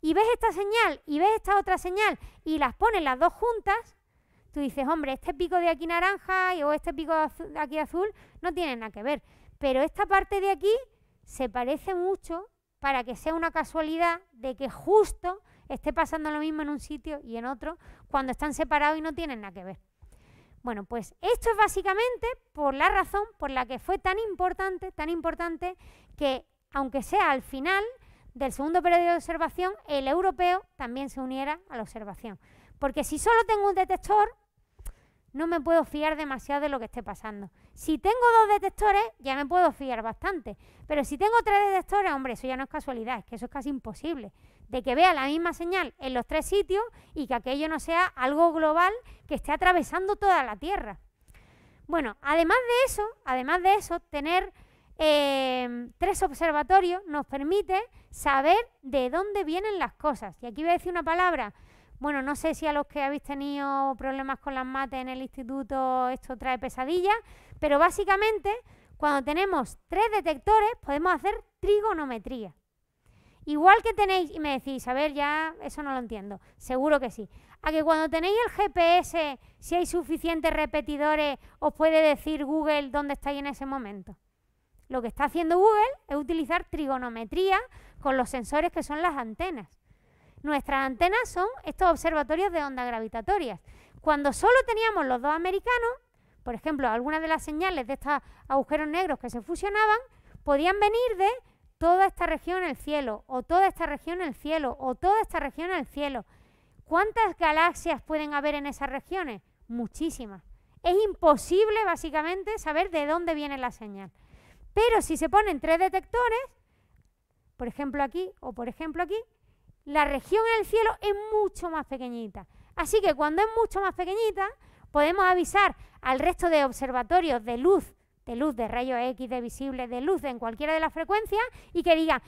y ves esta señal y ves esta otra señal y las pones las dos juntas, tú dices, hombre, este pico de aquí naranja y, o este pico de aquí azul no tienen nada que ver. Pero esta parte de aquí se parece mucho para que sea una casualidad de que justo esté pasando lo mismo en un sitio y en otro cuando están separados y no tienen nada que ver. Bueno, pues esto es básicamente por la razón por la que fue tan importante, tan importante que aunque sea al final del segundo periodo de observación, el europeo también se uniera a la observación. Porque si solo tengo un detector, no me puedo fiar demasiado de lo que esté pasando. Si tengo dos detectores, ya me puedo fiar bastante. Pero si tengo tres detectores, hombre, eso ya no es casualidad, es que eso es casi imposible. De que vea la misma señal en los tres sitios y que aquello no sea algo global que esté atravesando toda la Tierra. Bueno, además de eso, además de eso, tener em, tres observatorios nos permite saber de dónde vienen las cosas. Y aquí voy a decir una palabra bueno, no sé si a los que habéis tenido problemas con las mates en el instituto esto trae pesadillas, pero básicamente cuando tenemos tres detectores podemos hacer trigonometría. Igual que tenéis, y me decís, a ver, ya eso no lo entiendo, seguro que sí. A que cuando tenéis el GPS, si hay suficientes repetidores, os puede decir Google dónde estáis en ese momento. Lo que está haciendo Google es utilizar trigonometría con los sensores que son las antenas. Nuestras antenas son estos observatorios de ondas gravitatorias. Cuando solo teníamos los dos americanos, por ejemplo, algunas de las señales de estos agujeros negros que se fusionaban, podían venir de toda esta región del el cielo, o toda esta región del el cielo, o toda esta región del cielo. ¿Cuántas galaxias pueden haber en esas regiones? Muchísimas. Es imposible, básicamente, saber de dónde viene la señal. Pero si se ponen tres detectores, por ejemplo aquí o por ejemplo aquí, la región en el cielo es mucho más pequeñita. Así que cuando es mucho más pequeñita, podemos avisar al resto de observatorios de luz, de luz de rayos X, de visibles, de luz en cualquiera de las frecuencias, y que digan,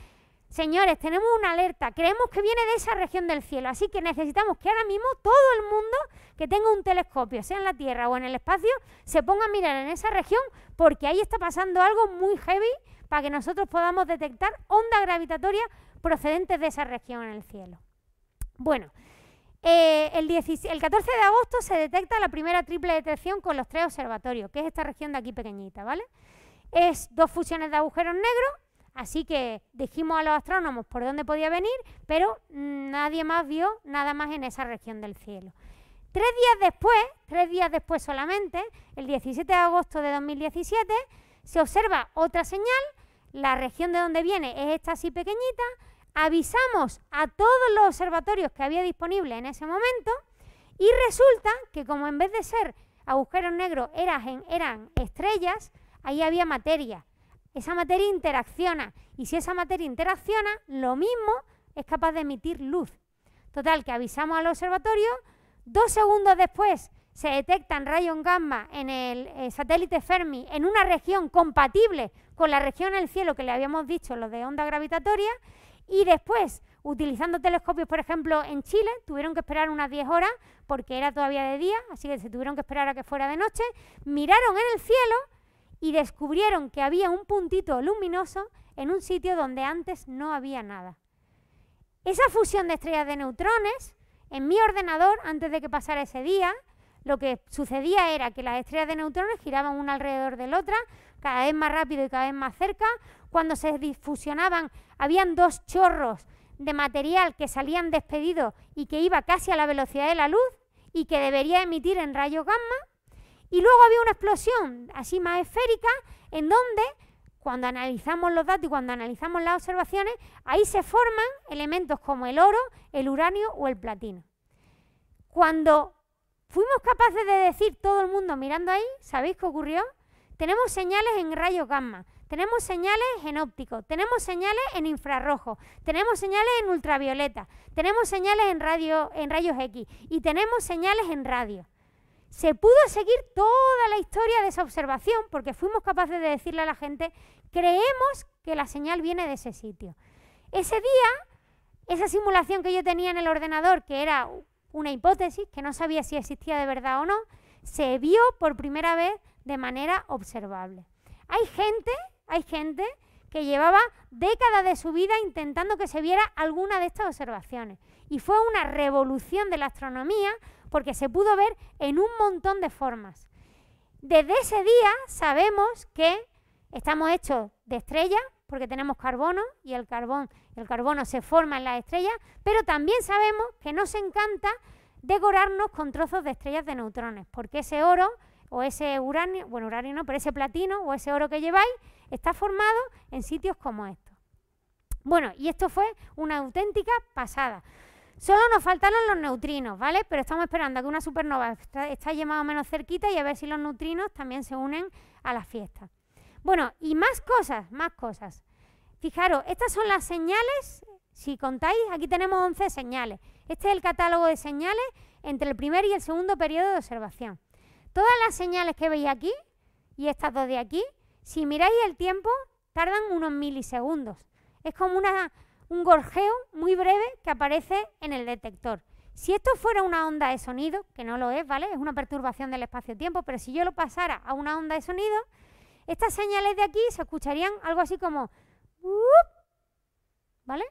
señores, tenemos una alerta, creemos que viene de esa región del cielo, así que necesitamos que ahora mismo todo el mundo que tenga un telescopio, sea en la Tierra o en el espacio, se ponga a mirar en esa región porque ahí está pasando algo muy heavy para que nosotros podamos detectar onda gravitatoria procedentes de esa región en el cielo. Bueno, eh, el, 14 de agosto se detecta la primera triple detección con los tres observatorios, que es esta región de aquí pequeñita, ¿vale? Es dos fusiones de agujeros negros, así que dijimos a los astrónomos por dónde podía venir, pero nadie más vio nada más en esa región del cielo. Tres días después, tres días después solamente, el 17 de agosto de 2017, se observa otra señal, la región de donde viene es esta así pequeñita, avisamos a todos los observatorios que había disponible en ese momento y resulta que como en vez de ser agujeros negros eran, estrellas, ahí había materia. Esa materia interacciona y si esa materia interacciona, lo mismo es capaz de emitir luz. Total, que avisamos al observatorio, dos segundos después se detectan rayos gamma en el eh, satélite Fermi en una región compatible con la región del cielo que le habíamos dicho, los de onda gravitatoria, y después, utilizando telescopios, por ejemplo, en Chile, tuvieron que esperar unas 10 horas porque era todavía de día, así que se tuvieron que esperar a que fuera de noche. Miraron en el cielo y descubrieron que había un puntito luminoso en un sitio donde antes no había nada. Esa fusión de estrellas de neutrones, en mi ordenador, antes de que pasara ese día, lo que sucedía era que las estrellas de neutrones giraban una alrededor de la otra, cada vez más rápido y cada vez más cerca, cuando se difusionaban, habían dos chorros de material que salían despedidos y que iba casi a la velocidad de la luz y que debería emitir en rayos gamma. Y luego había una explosión así más esférica en donde cuando analizamos los datos y cuando analizamos las observaciones, ahí se forman elementos como el oro, el uranio o el platino. Cuando fuimos capaces de decir todo el mundo mirando ahí, ¿sabéis qué ocurrió? Tenemos señales en rayos gamma, tenemos señales en óptico, tenemos señales en infrarrojo, tenemos señales en ultravioleta, tenemos señales en, radio, en rayos X y tenemos señales en radio. Se pudo seguir toda la historia de esa observación porque fuimos capaces de decirle a la gente, creemos que la señal viene de ese sitio. Ese día, esa simulación que yo tenía en el ordenador, que era una hipótesis, que no sabía si existía de verdad o no, se vio por primera vez de manera observable. Hay gente hay gente que llevaba décadas de su vida intentando que se viera alguna de estas observaciones. Y fue una revolución de la astronomía porque se pudo ver en un montón de formas. Desde ese día sabemos que estamos hechos de estrellas porque tenemos carbono y el, carbón, el carbono se forma en las estrellas, pero también sabemos que nos encanta decorarnos con trozos de estrellas de neutrones, porque ese oro o ese uranio, bueno, uranio no, pero ese platino o ese oro que lleváis está formado en sitios como estos. Bueno, y esto fue una auténtica pasada. Solo nos faltaron los neutrinos, ¿vale? Pero estamos esperando a que una supernova esté más o menos cerquita y a ver si los neutrinos también se unen a la fiesta. Bueno, y más cosas, más cosas. Fijaros, estas son las señales, si contáis, aquí tenemos 11 señales. Este es el catálogo de señales entre el primer y el segundo periodo de observación. Todas las señales que veis aquí y estas dos de aquí si miráis el tiempo, tardan unos milisegundos. Es como un gorjeo muy breve que aparece en el detector. Si esto fuera una onda de sonido, que no lo es, ¿vale? Es una perturbación del espacio-tiempo, pero si yo lo pasara a una onda de sonido, estas señales de aquí se escucharían algo así como... ¿Vale?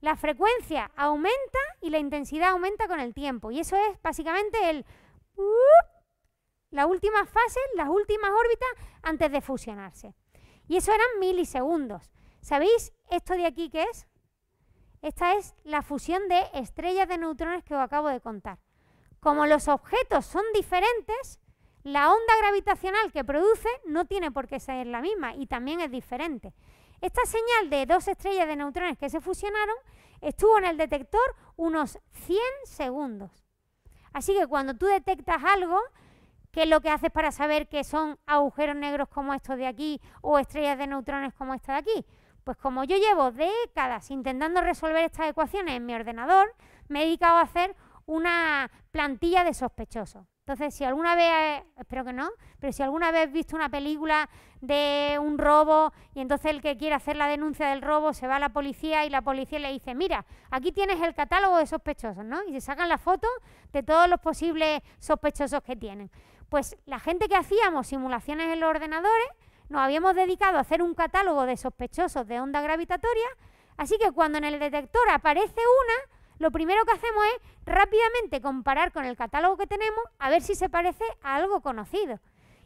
La frecuencia aumenta y la intensidad aumenta con el tiempo. Y eso es básicamente el las últimas fases, las últimas órbitas antes de fusionarse. Y eso eran milisegundos. ¿Sabéis esto de aquí qué es? Esta es la fusión de estrellas de neutrones que os acabo de contar. Como los objetos son diferentes, la onda gravitacional que produce no tiene por qué ser la misma y también es diferente. Esta señal de dos estrellas de neutrones que se fusionaron estuvo en el detector unos 100 segundos. Así que cuando tú detectas algo, ¿Qué es lo que haces para saber que son agujeros negros como estos de aquí o estrellas de neutrones como esta de aquí? Pues como yo llevo décadas intentando resolver estas ecuaciones en mi ordenador, me he dedicado a hacer una plantilla de sospechosos. Entonces, si alguna vez, espero que no, pero si alguna vez has visto una película de un robo y entonces el que quiere hacer la denuncia del robo se va a la policía y la policía le dice, mira, aquí tienes el catálogo de sospechosos, ¿no? Y se sacan la foto de todos los posibles sospechosos que tienen. Pues la gente que hacíamos simulaciones en los ordenadores nos habíamos dedicado a hacer un catálogo de sospechosos de onda gravitatoria, así que cuando en el detector aparece una, lo primero que hacemos es rápidamente comparar con el catálogo que tenemos a ver si se parece a algo conocido.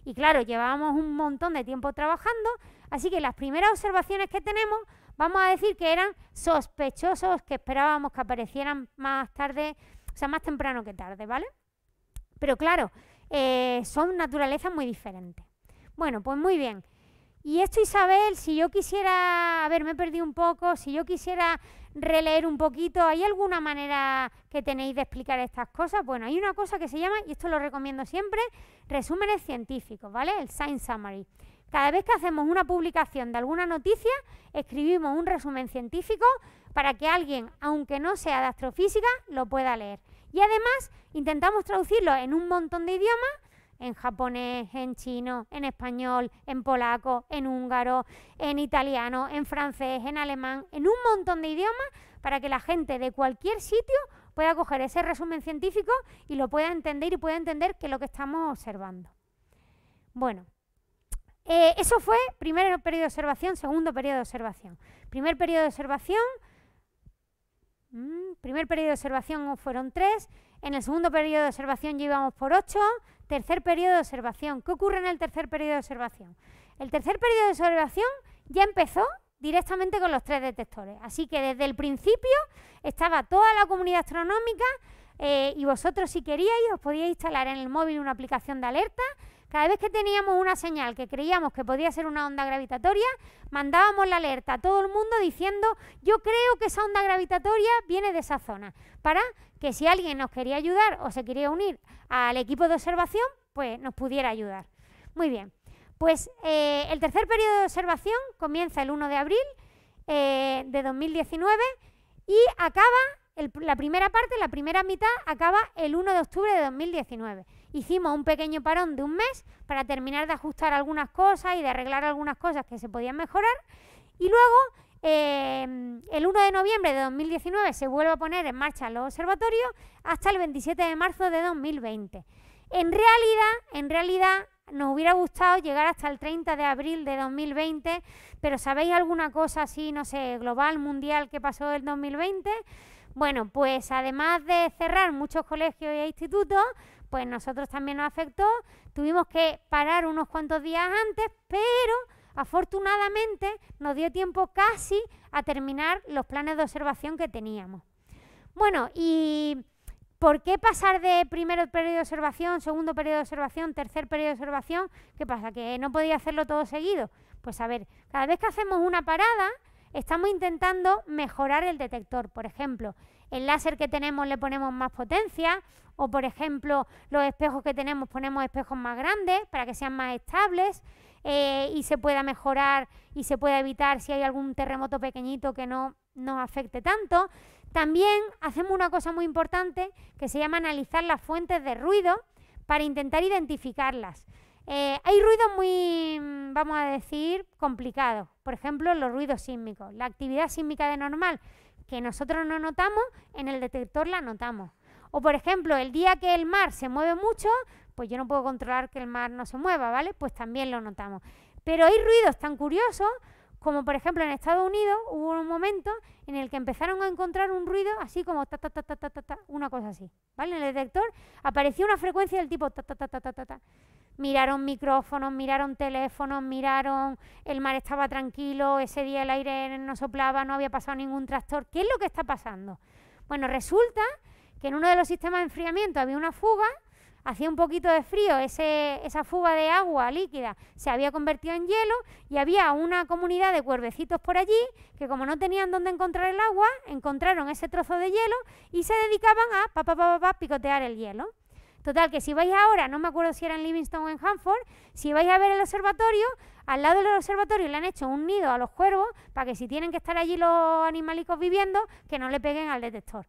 Y claro, llevábamos un montón de tiempo trabajando, así que las primeras observaciones que tenemos vamos a decir que eran sospechosos que esperábamos que aparecieran más tarde, o sea, más temprano que tarde, ¿vale? Pero claro, eh, son naturalezas muy diferentes. Bueno, pues muy bien. Y esto, Isabel, si yo quisiera, a ver, me he perdido un poco, si yo quisiera releer un poquito, ¿hay alguna manera que tenéis de explicar estas cosas? Bueno, hay una cosa que se llama, y esto lo recomiendo siempre, resúmenes científicos, ¿vale? El Science Summary. Cada vez que hacemos una publicación de alguna noticia, escribimos un resumen científico para que alguien, aunque no sea de astrofísica, lo pueda leer. Y además intentamos traducirlo en un montón de idiomas, en japonés, en chino, en español, en polaco, en húngaro, en italiano, en francés, en alemán, en un montón de idiomas para que la gente de cualquier sitio pueda coger ese resumen científico y lo pueda entender y pueda entender qué es lo que estamos observando. Bueno, eh, eso fue primer periodo de observación, segundo periodo de observación. Primer periodo de observación, Mm, primer periodo de observación fueron tres, en el segundo periodo de observación ya íbamos por ocho, tercer periodo de observación. ¿Qué ocurre en el tercer periodo de observación? El tercer periodo de observación ya empezó directamente con los tres detectores. Así que desde el principio estaba toda la comunidad astronómica eh, y vosotros si queríais os podíais instalar en el móvil una aplicación de alerta cada vez que teníamos una señal que creíamos que podía ser una onda gravitatoria, mandábamos la alerta a todo el mundo diciendo, yo creo que esa onda gravitatoria viene de esa zona, para que si alguien nos quería ayudar o se quería unir al equipo de observación, pues nos pudiera ayudar. Muy bien, pues eh, el tercer periodo de observación comienza el 1 de abril eh, de 2019 y acaba, la primera parte, la primera mitad acaba el 1 de octubre de 2019 hicimos un pequeño parón de un mes para terminar de ajustar algunas cosas y de arreglar algunas cosas que se podían mejorar. Y luego, em, el 1 de noviembre de 2019 se vuelve a poner en marcha los observatorios hasta el 27 de marzo de 2020. En realidad, en realidad, nos hubiera gustado llegar hasta el 30 de abril de 2020, pero ¿sabéis alguna cosa así, no sé, global, mundial que pasó el 2020? Bueno, pues además de cerrar muchos colegios e institutos, pues nosotros también nos afectó. Tuvimos que parar unos cuantos días antes, pero afortunadamente nos dio tiempo casi a terminar los planes de observación que teníamos. Bueno, y ¿por qué pasar de primer periodo de observación, segundo periodo de observación, tercer periodo de observación? ¿Qué pasa? ¿Que no podía hacerlo todo seguido? Pues a ver, cada vez que hacemos una parada, estamos intentando mejorar el detector. Por ejemplo, el láser que tenemos le ponemos más potencia, o por ejemplo los espejos que tenemos ponemos espejos más grandes para que sean más estables eh, y se pueda mejorar y se pueda evitar si hay algún terremoto pequeñito que no nos afecte tanto. También hacemos una cosa muy importante que se llama analizar las fuentes de ruido para intentar identificarlas. Eh, hay ruidos muy, vamos a decir, complicados. Por ejemplo, los ruidos sísmicos. La actividad sísmica de normal que nosotros no notamos, en el detector la notamos. O por ejemplo, el día que el mar se mueve mucho, pues yo no puedo controlar que el mar no se mueva, ¿vale? Pues también lo notamos. Pero hay ruidos tan curiosos como por ejemplo en Estados Unidos hubo un momento en el que empezaron a encontrar un ruido así como ta ta ta ta ta ta, una cosa así, ¿vale? En el detector apareció una frecuencia del tipo ta ta ta ta ta ta. Miraron micrófonos, miraron teléfonos, miraron el mar estaba tranquilo, ese día el aire no soplaba, no había pasado ningún tractor. ¿Qué es lo que está pasando? Bueno, resulta que en uno de los sistemas de enfriamiento había una fuga, hacía un poquito de frío, esa fuga de agua líquida se había convertido en hielo y había una comunidad de cuervecitos por allí que como no tenían dónde encontrar el agua, encontraron ese trozo de hielo y se dedicaban a picotear el hielo. Total, que si vais ahora, no me acuerdo si era en Livingston o en Hanford, si vais a ver el observatorio, al lado del observatorio le han hecho un nido a los cuervos para que si tienen que estar allí los animalicos viviendo, que no le peguen al detector.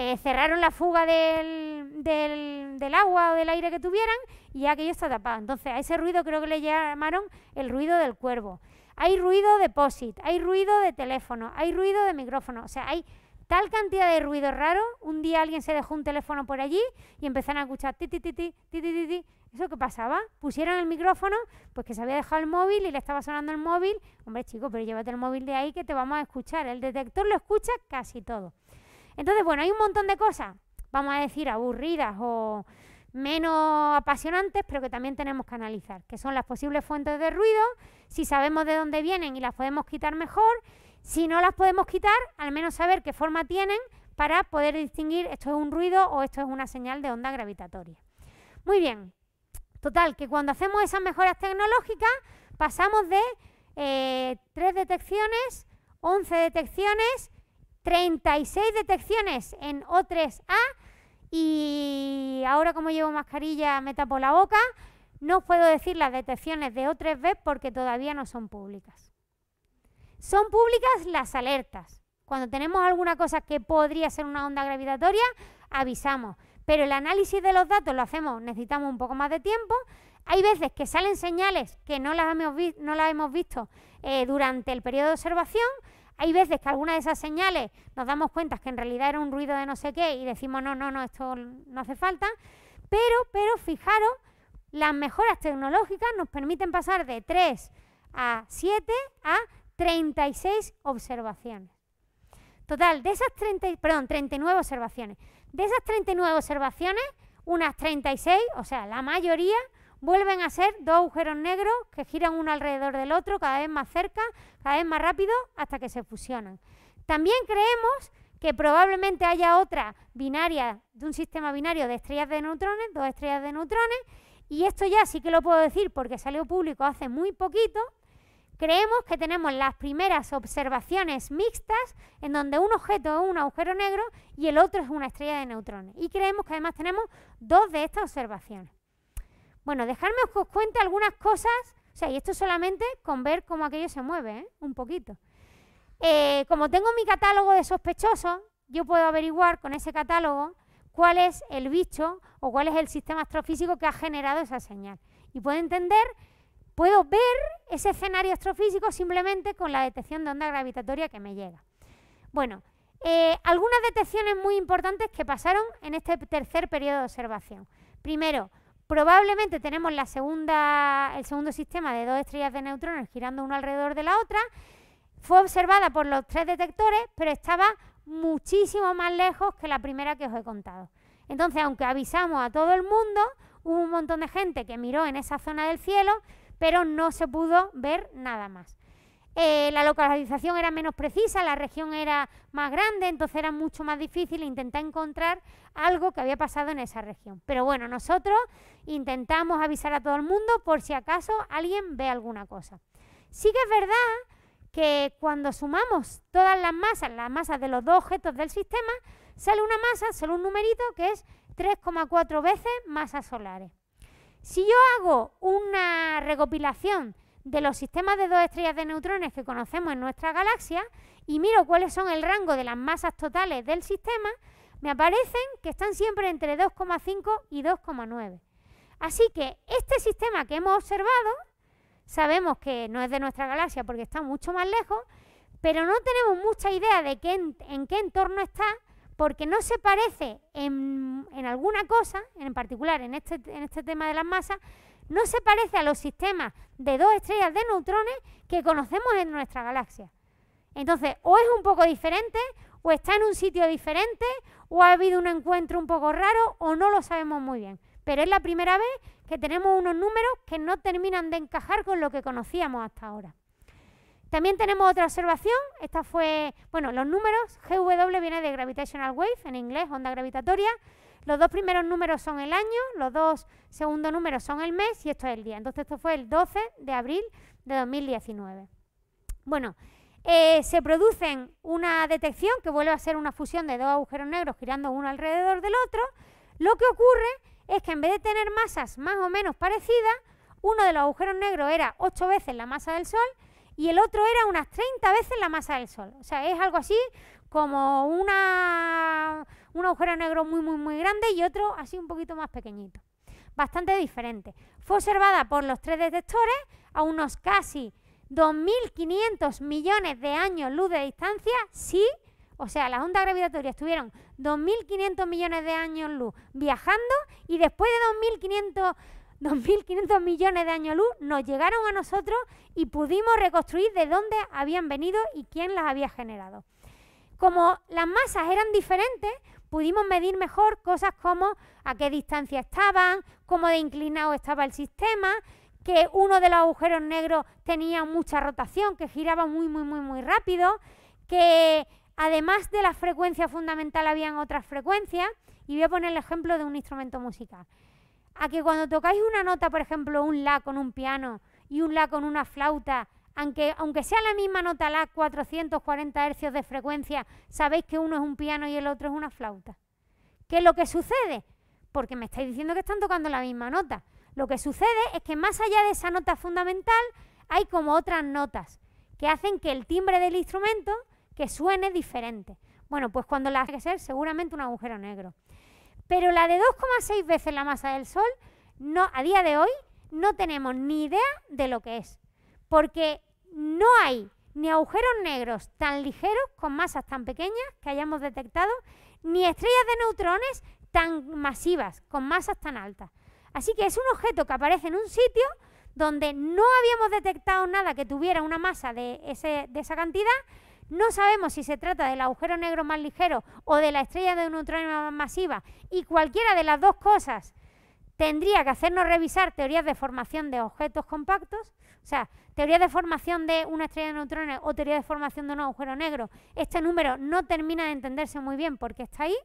Eh, cerraron la fuga del, agua o del aire que tuvieran y aquello está tapado. Entonces, a ese ruido creo que le llamaron el ruido del cuervo. Hay ruido de POSIT, hay ruido de teléfono, hay ruido de micrófono, o sea, hay tal cantidad de ruido raro. Un día alguien se dejó un teléfono por allí y empezaron a escuchar ti, ti, ti, ti, ti, ti, ti, ¿Eso qué pasaba? Pusieron el micrófono, pues que se había dejado el móvil y le estaba sonando el móvil. Hombre, chico, pero llévate el móvil de ahí que te vamos a escuchar. El detector lo escucha casi todo. Entonces, bueno, hay un montón de cosas, vamos a decir, aburridas o menos apasionantes, pero que también tenemos que analizar, que son las posibles fuentes de ruido, si sabemos de dónde vienen y las podemos quitar mejor, si no las podemos quitar, al menos saber qué forma tienen para poder distinguir esto es un ruido o esto es una señal de onda gravitatoria. Muy bien, total, que cuando hacemos esas mejoras tecnológicas pasamos de eh, tres detecciones, 11 detecciones 36 detecciones en O3A y ahora como llevo mascarilla me tapo la boca, no puedo decir las detecciones de O3B porque todavía no son públicas. Son públicas las alertas. Cuando tenemos alguna cosa que podría ser una onda gravitatoria, avisamos. Pero el análisis de los datos lo hacemos, necesitamos un poco más de tiempo. Hay veces que salen señales que no las hemos, no las hemos visto eh, durante el periodo de observación hay veces que alguna de esas señales nos damos cuenta que en realidad era un ruido de no sé qué y decimos, no, no, no, esto no hace falta. Pero, pero fijaros, las mejoras tecnológicas nos permiten pasar de 3 a 7 a 36 observaciones. Total, de esas 30, perdón, 39 observaciones. De esas 39 observaciones, unas 36, o sea, la mayoría Vuelven a ser dos agujeros negros que giran uno alrededor del otro cada vez más cerca, cada vez más rápido, hasta que se fusionan. También creemos que probablemente haya otra binaria de un sistema binario de estrellas de neutrones, dos estrellas de neutrones, y esto ya sí que lo puedo decir porque salió público hace muy poquito, creemos que tenemos las primeras observaciones mixtas en donde un objeto es un agujero negro y el otro es una estrella de neutrones. Y creemos que además tenemos dos de estas observaciones. Bueno, dejadme que os cuente algunas cosas, o sea, y esto solamente con ver cómo aquello se mueve, ¿eh? un poquito. Eh, como tengo mi catálogo de sospechosos, yo puedo averiguar con ese catálogo cuál es el bicho o cuál es el sistema astrofísico que ha generado esa señal. Y puedo entender, puedo ver ese escenario astrofísico simplemente con la detección de onda gravitatoria que me llega. Bueno, eh, algunas detecciones muy importantes que pasaron en este tercer periodo de observación. Primero, Probablemente tenemos la segunda, el segundo sistema de dos estrellas de neutrones girando una alrededor de la otra. Fue observada por los tres detectores, pero estaba muchísimo más lejos que la primera que os he contado. Entonces, aunque avisamos a todo el mundo, hubo un montón de gente que miró en esa zona del cielo, pero no se pudo ver nada más. Eh, la localización era menos precisa, la región era más grande, entonces era mucho más difícil intentar encontrar algo que había pasado en esa región. Pero bueno, nosotros intentamos avisar a todo el mundo por si acaso alguien ve alguna cosa. Sí que es verdad que cuando sumamos todas las masas, las masas de los dos objetos del sistema, sale una masa, sale un numerito que es 3,4 veces masas solares. Si yo hago una recopilación de los sistemas de dos estrellas de neutrones que conocemos en nuestra galaxia y miro cuáles son el rango de las masas totales del sistema, me aparecen que están siempre entre 2,5 y 2,9. Así que este sistema que hemos observado, sabemos que no es de nuestra galaxia porque está mucho más lejos, pero no tenemos mucha idea de qué en, qué entorno está porque no se parece en, alguna cosa, en particular en este, en este tema de las masas, no se parece a los sistemas de dos estrellas de neutrones que conocemos en nuestra galaxia. Entonces, o es un poco diferente, o está en un sitio diferente, o ha habido un encuentro un poco raro, o no lo sabemos muy bien. Pero es la primera vez que tenemos unos números que no terminan de encajar con lo que conocíamos hasta ahora. También tenemos otra observación, esta fue, bueno, los números, GW viene de Gravitational Wave, en inglés, onda gravitatoria, los dos primeros números son el año, los dos segundos números son el mes y esto es el día. Entonces esto fue el 12 de abril de 2019. Bueno, eh, se producen una detección que vuelve a ser una fusión de dos agujeros negros girando uno alrededor del otro. Lo que ocurre es que en vez de tener masas más o menos parecidas, uno de los agujeros negros era ocho veces la masa del Sol y el otro era unas 30 veces la masa del Sol. O sea, es algo así como una, un agujero negro muy, muy, muy grande y otro así un poquito más pequeñito. Bastante diferente. Fue observada por los tres detectores a unos casi 2.500 millones de años luz de distancia, sí. O sea, las ondas gravitatorias estuvieron 2.500 millones de años luz viajando y después de 2.500 2.500 millones de años luz nos llegaron a nosotros y pudimos reconstruir de dónde habían venido y quién las había generado como las masas eran diferentes, pudimos medir mejor cosas como a qué distancia estaban, cómo de inclinado estaba el sistema, que uno de los agujeros negros tenía mucha rotación, que giraba muy, muy, muy, muy rápido, que además de la frecuencia fundamental habían otras frecuencias, y voy a poner el ejemplo de un instrumento musical. A que cuando tocáis una nota, por ejemplo, un la con un piano y un la con una flauta, aunque, aunque sea la misma nota la 440 Hz de frecuencia, sabéis que uno es un piano y el otro es una flauta. ¿Qué es lo que sucede? Porque me estáis diciendo que están tocando la misma nota. Lo que sucede es que más allá de esa nota fundamental hay como otras notas que hacen que el timbre del instrumento que suene diferente. Bueno, pues cuando la hace que ser seguramente un agujero negro. Pero la de 2,6 veces la masa del Sol, no, a día de hoy no tenemos ni idea de lo que es. Porque no hay ni agujeros negros tan ligeros con masas tan pequeñas que hayamos detectado, ni estrellas de neutrones tan masivas, con masas tan altas. Así que es un objeto que aparece en un sitio donde no habíamos detectado nada que tuviera una masa de, esa cantidad, no sabemos si se trata del agujero negro más ligero o de la estrella de neutrones más masiva, y cualquiera de las dos cosas tendría que hacernos revisar teorías de formación de objetos compactos, o sea, teoría de formación de una estrella de neutrones o teoría de formación de un agujero negro. Este número no termina de entenderse muy bien porque está ahí.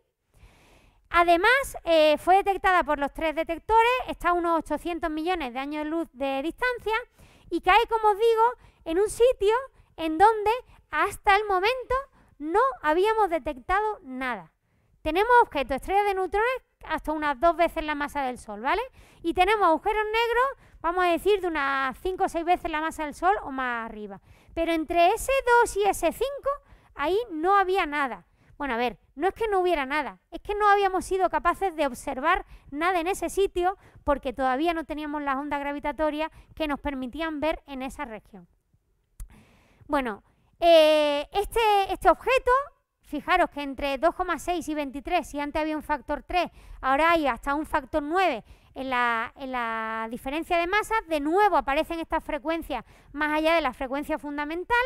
Además, eh, fue detectada por los tres detectores, está a unos 800 millones de años de luz de distancia y cae, como os digo, en un sitio en donde hasta el momento no habíamos detectado nada. Tenemos objetos, estrellas de neutrones hasta unas dos veces la masa del Sol, ¿vale? Y tenemos agujeros negros, vamos a decir, de unas cinco o seis veces la masa del Sol o más arriba. Pero entre ese 2 y ese 5 ahí no había nada. Bueno, a ver, no es que no hubiera nada, es que no habíamos sido capaces de observar nada en ese sitio porque todavía no teníamos las ondas gravitatorias que nos permitían ver en esa región. Bueno, eh, este, este objeto Fijaros que entre 2,6 y 23, si antes había un factor 3, ahora hay hasta un factor 9 en la, diferencia de masa de nuevo aparecen estas frecuencias más allá de la frecuencia fundamental.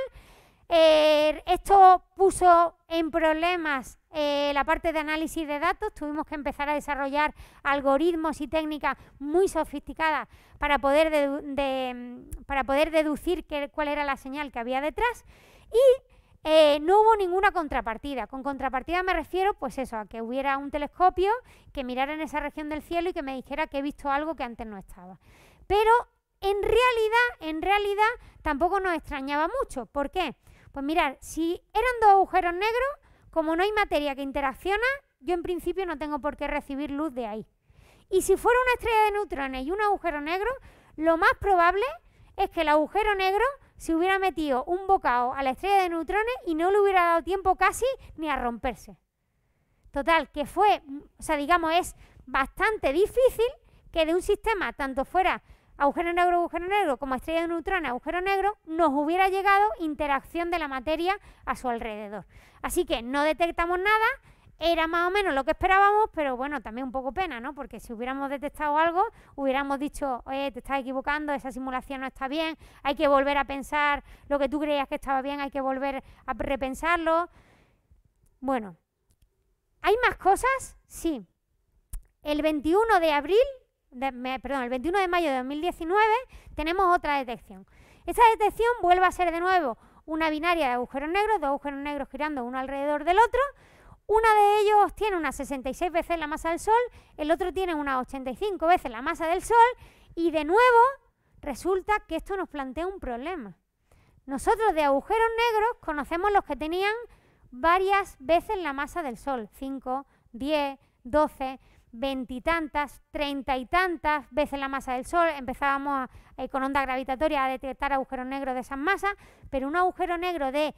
Eh, esto puso en problemas eh, la parte de análisis de datos, tuvimos que empezar a desarrollar algoritmos y técnicas muy sofisticadas para poder, para poder deducir cuál era la señal que había detrás y eh, no hubo ninguna contrapartida. Con contrapartida me refiero, pues eso, a que hubiera un telescopio que mirara en esa región del cielo y que me dijera que he visto algo que antes no estaba. Pero en realidad, en realidad, tampoco nos extrañaba mucho. ¿Por qué? Pues mirar, si eran dos agujeros negros, como no hay materia que interacciona, yo en principio no tengo por qué recibir luz de ahí. Y si fuera una estrella de neutrones y un agujero negro, lo más probable es que el agujero negro se hubiera metido un bocado a la estrella de neutrones y no le hubiera dado tiempo casi ni a romperse. Total, que fue, o sea, digamos, es bastante difícil que de un sistema, tanto fuera agujero negro, agujero negro, como estrella de neutrones, agujero negro, nos hubiera llegado interacción de la materia a su alrededor. Así que no detectamos nada, era más o menos lo que esperábamos, pero bueno, también un poco pena, ¿no? Porque si hubiéramos detectado algo, hubiéramos dicho, oye, te estás equivocando, esa simulación no está bien, hay que volver a pensar lo que tú creías que estaba bien, hay que volver a repensarlo. Bueno, ¿hay más cosas? Sí. El 21 de abril, perdón, el 21 de mayo de 2019 tenemos otra detección. Esta detección vuelve a ser de nuevo una binaria de agujeros negros, dos agujeros negros girando uno alrededor del otro, una de ellos tiene unas 66 veces la masa del Sol, el otro tiene unas 85 veces la masa del Sol y de nuevo resulta que esto nos plantea un problema. Nosotros de agujeros negros conocemos los que tenían varias veces la masa del Sol, 5, 10, 12, veintitantas, treinta y tantas veces la masa del Sol. Empezábamos eh, con onda gravitatoria a detectar agujeros negros de esas masas, pero un agujero negro de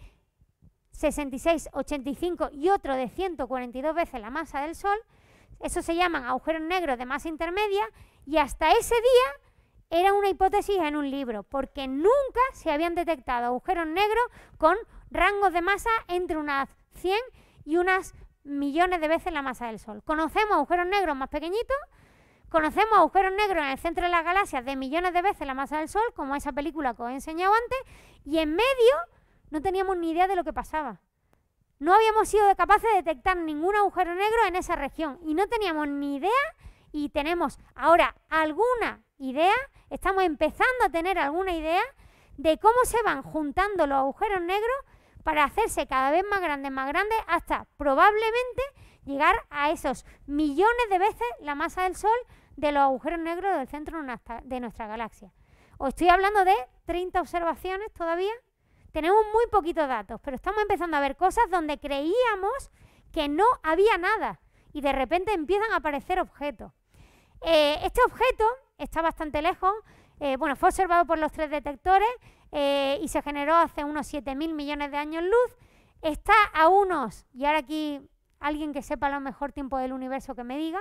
66, 85 y otro de 142 veces la masa del Sol. Eso se llaman agujeros negros de masa intermedia y hasta ese día era una hipótesis en un libro, porque nunca se habían detectado agujeros negros con rangos de masa entre unas 100 y unas millones de veces la masa del Sol. Conocemos agujeros negros más pequeñitos, conocemos agujeros negros en el centro de las galaxias de millones de veces la masa del Sol, como esa película que os he enseñado antes, y en medio no teníamos ni idea de lo que pasaba. No habíamos sido capaces de detectar ningún agujero negro en esa región y no teníamos ni idea y tenemos ahora alguna idea, estamos empezando a tener alguna idea de cómo se van juntando los agujeros negros para hacerse cada vez más grandes, más grandes, hasta probablemente llegar a esos millones de veces la masa del Sol de los agujeros negros del centro de nuestra galaxia. Os estoy hablando de 30 observaciones todavía tenemos muy poquitos datos, pero estamos empezando a ver cosas donde creíamos que no había nada y de repente empiezan a aparecer objetos. Eh, este objeto está bastante lejos, eh, bueno, fue observado por los tres detectores eh, y se generó hace unos 7.000 millones de años luz. Está a unos, y ahora aquí alguien que sepa lo mejor tiempo del universo que me diga,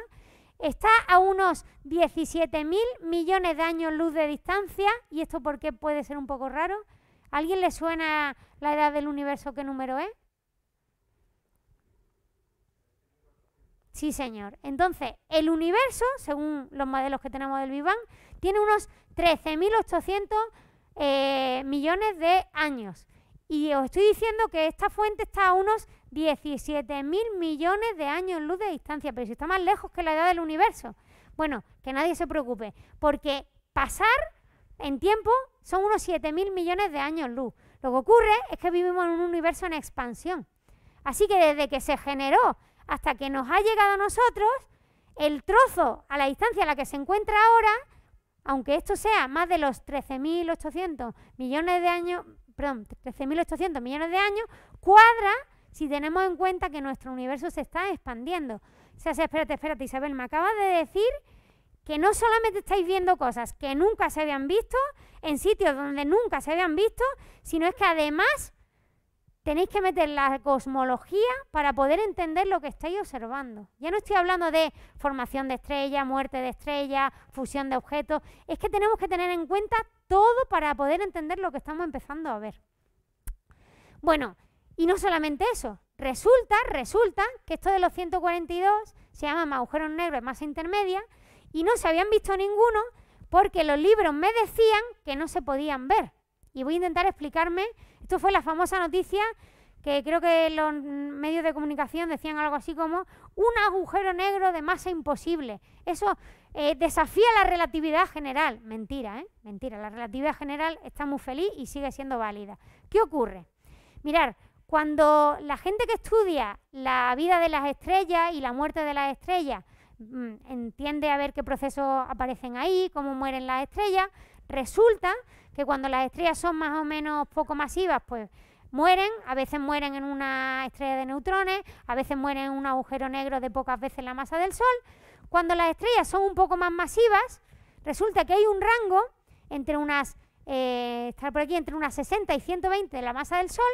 está a unos 17.000 millones de años luz de distancia, y esto porque puede ser un poco raro, ¿Alguien le suena la edad del universo qué número es? Sí, señor. Entonces, el universo, según los modelos que tenemos del Big Bang, tiene unos 13.800 eh, millones de años. Y os estoy diciendo que esta fuente está a unos 17.000 millones de años en luz de distancia, pero si está más lejos que la edad del universo. Bueno, que nadie se preocupe, porque pasar en tiempo son unos 7.000 millones de años luz. Lo que ocurre es que vivimos en un universo en expansión. Así que desde que se generó hasta que nos ha llegado a nosotros, el trozo a la distancia a la que se encuentra ahora, aunque esto sea más de los 13.800 millones de años, perdón, 13.800 millones de años, cuadra si tenemos en cuenta que nuestro universo se está expandiendo. O sea, espérate, espérate, Isabel, me acabas de decir que no solamente estáis viendo cosas que nunca se habían visto, en sitios donde nunca se habían visto, sino es que además tenéis que meter la cosmología para poder entender lo que estáis observando. Ya no estoy hablando de formación de estrellas, muerte de estrellas, fusión de objetos, es que tenemos que tener en cuenta todo para poder entender lo que estamos empezando a ver. Bueno, y no solamente eso, resulta, resulta que esto de los 142 se llama agujeros negros de masa intermedia y no se habían visto ninguno porque los libros me decían que no se podían ver. Y voy a intentar explicarme, esto fue la famosa noticia que creo que los medios de comunicación decían algo así como un agujero negro de masa imposible. Eso eh, desafía la relatividad general. Mentira, ¿eh? Mentira. La relatividad general está muy feliz y sigue siendo válida. ¿Qué ocurre? Mirar, cuando la gente que estudia la vida de las estrellas y la muerte de las estrellas Mm, entiende a ver qué procesos aparecen ahí, cómo mueren las estrellas. Resulta que cuando las estrellas son más o menos poco masivas, pues mueren, a veces mueren en una estrella de neutrones, a veces mueren en un agujero negro de pocas veces la masa del Sol. Cuando las estrellas son un poco más masivas, resulta que hay un rango entre unas, eh, estar por aquí, entre unas 60 y 120 de la masa del Sol,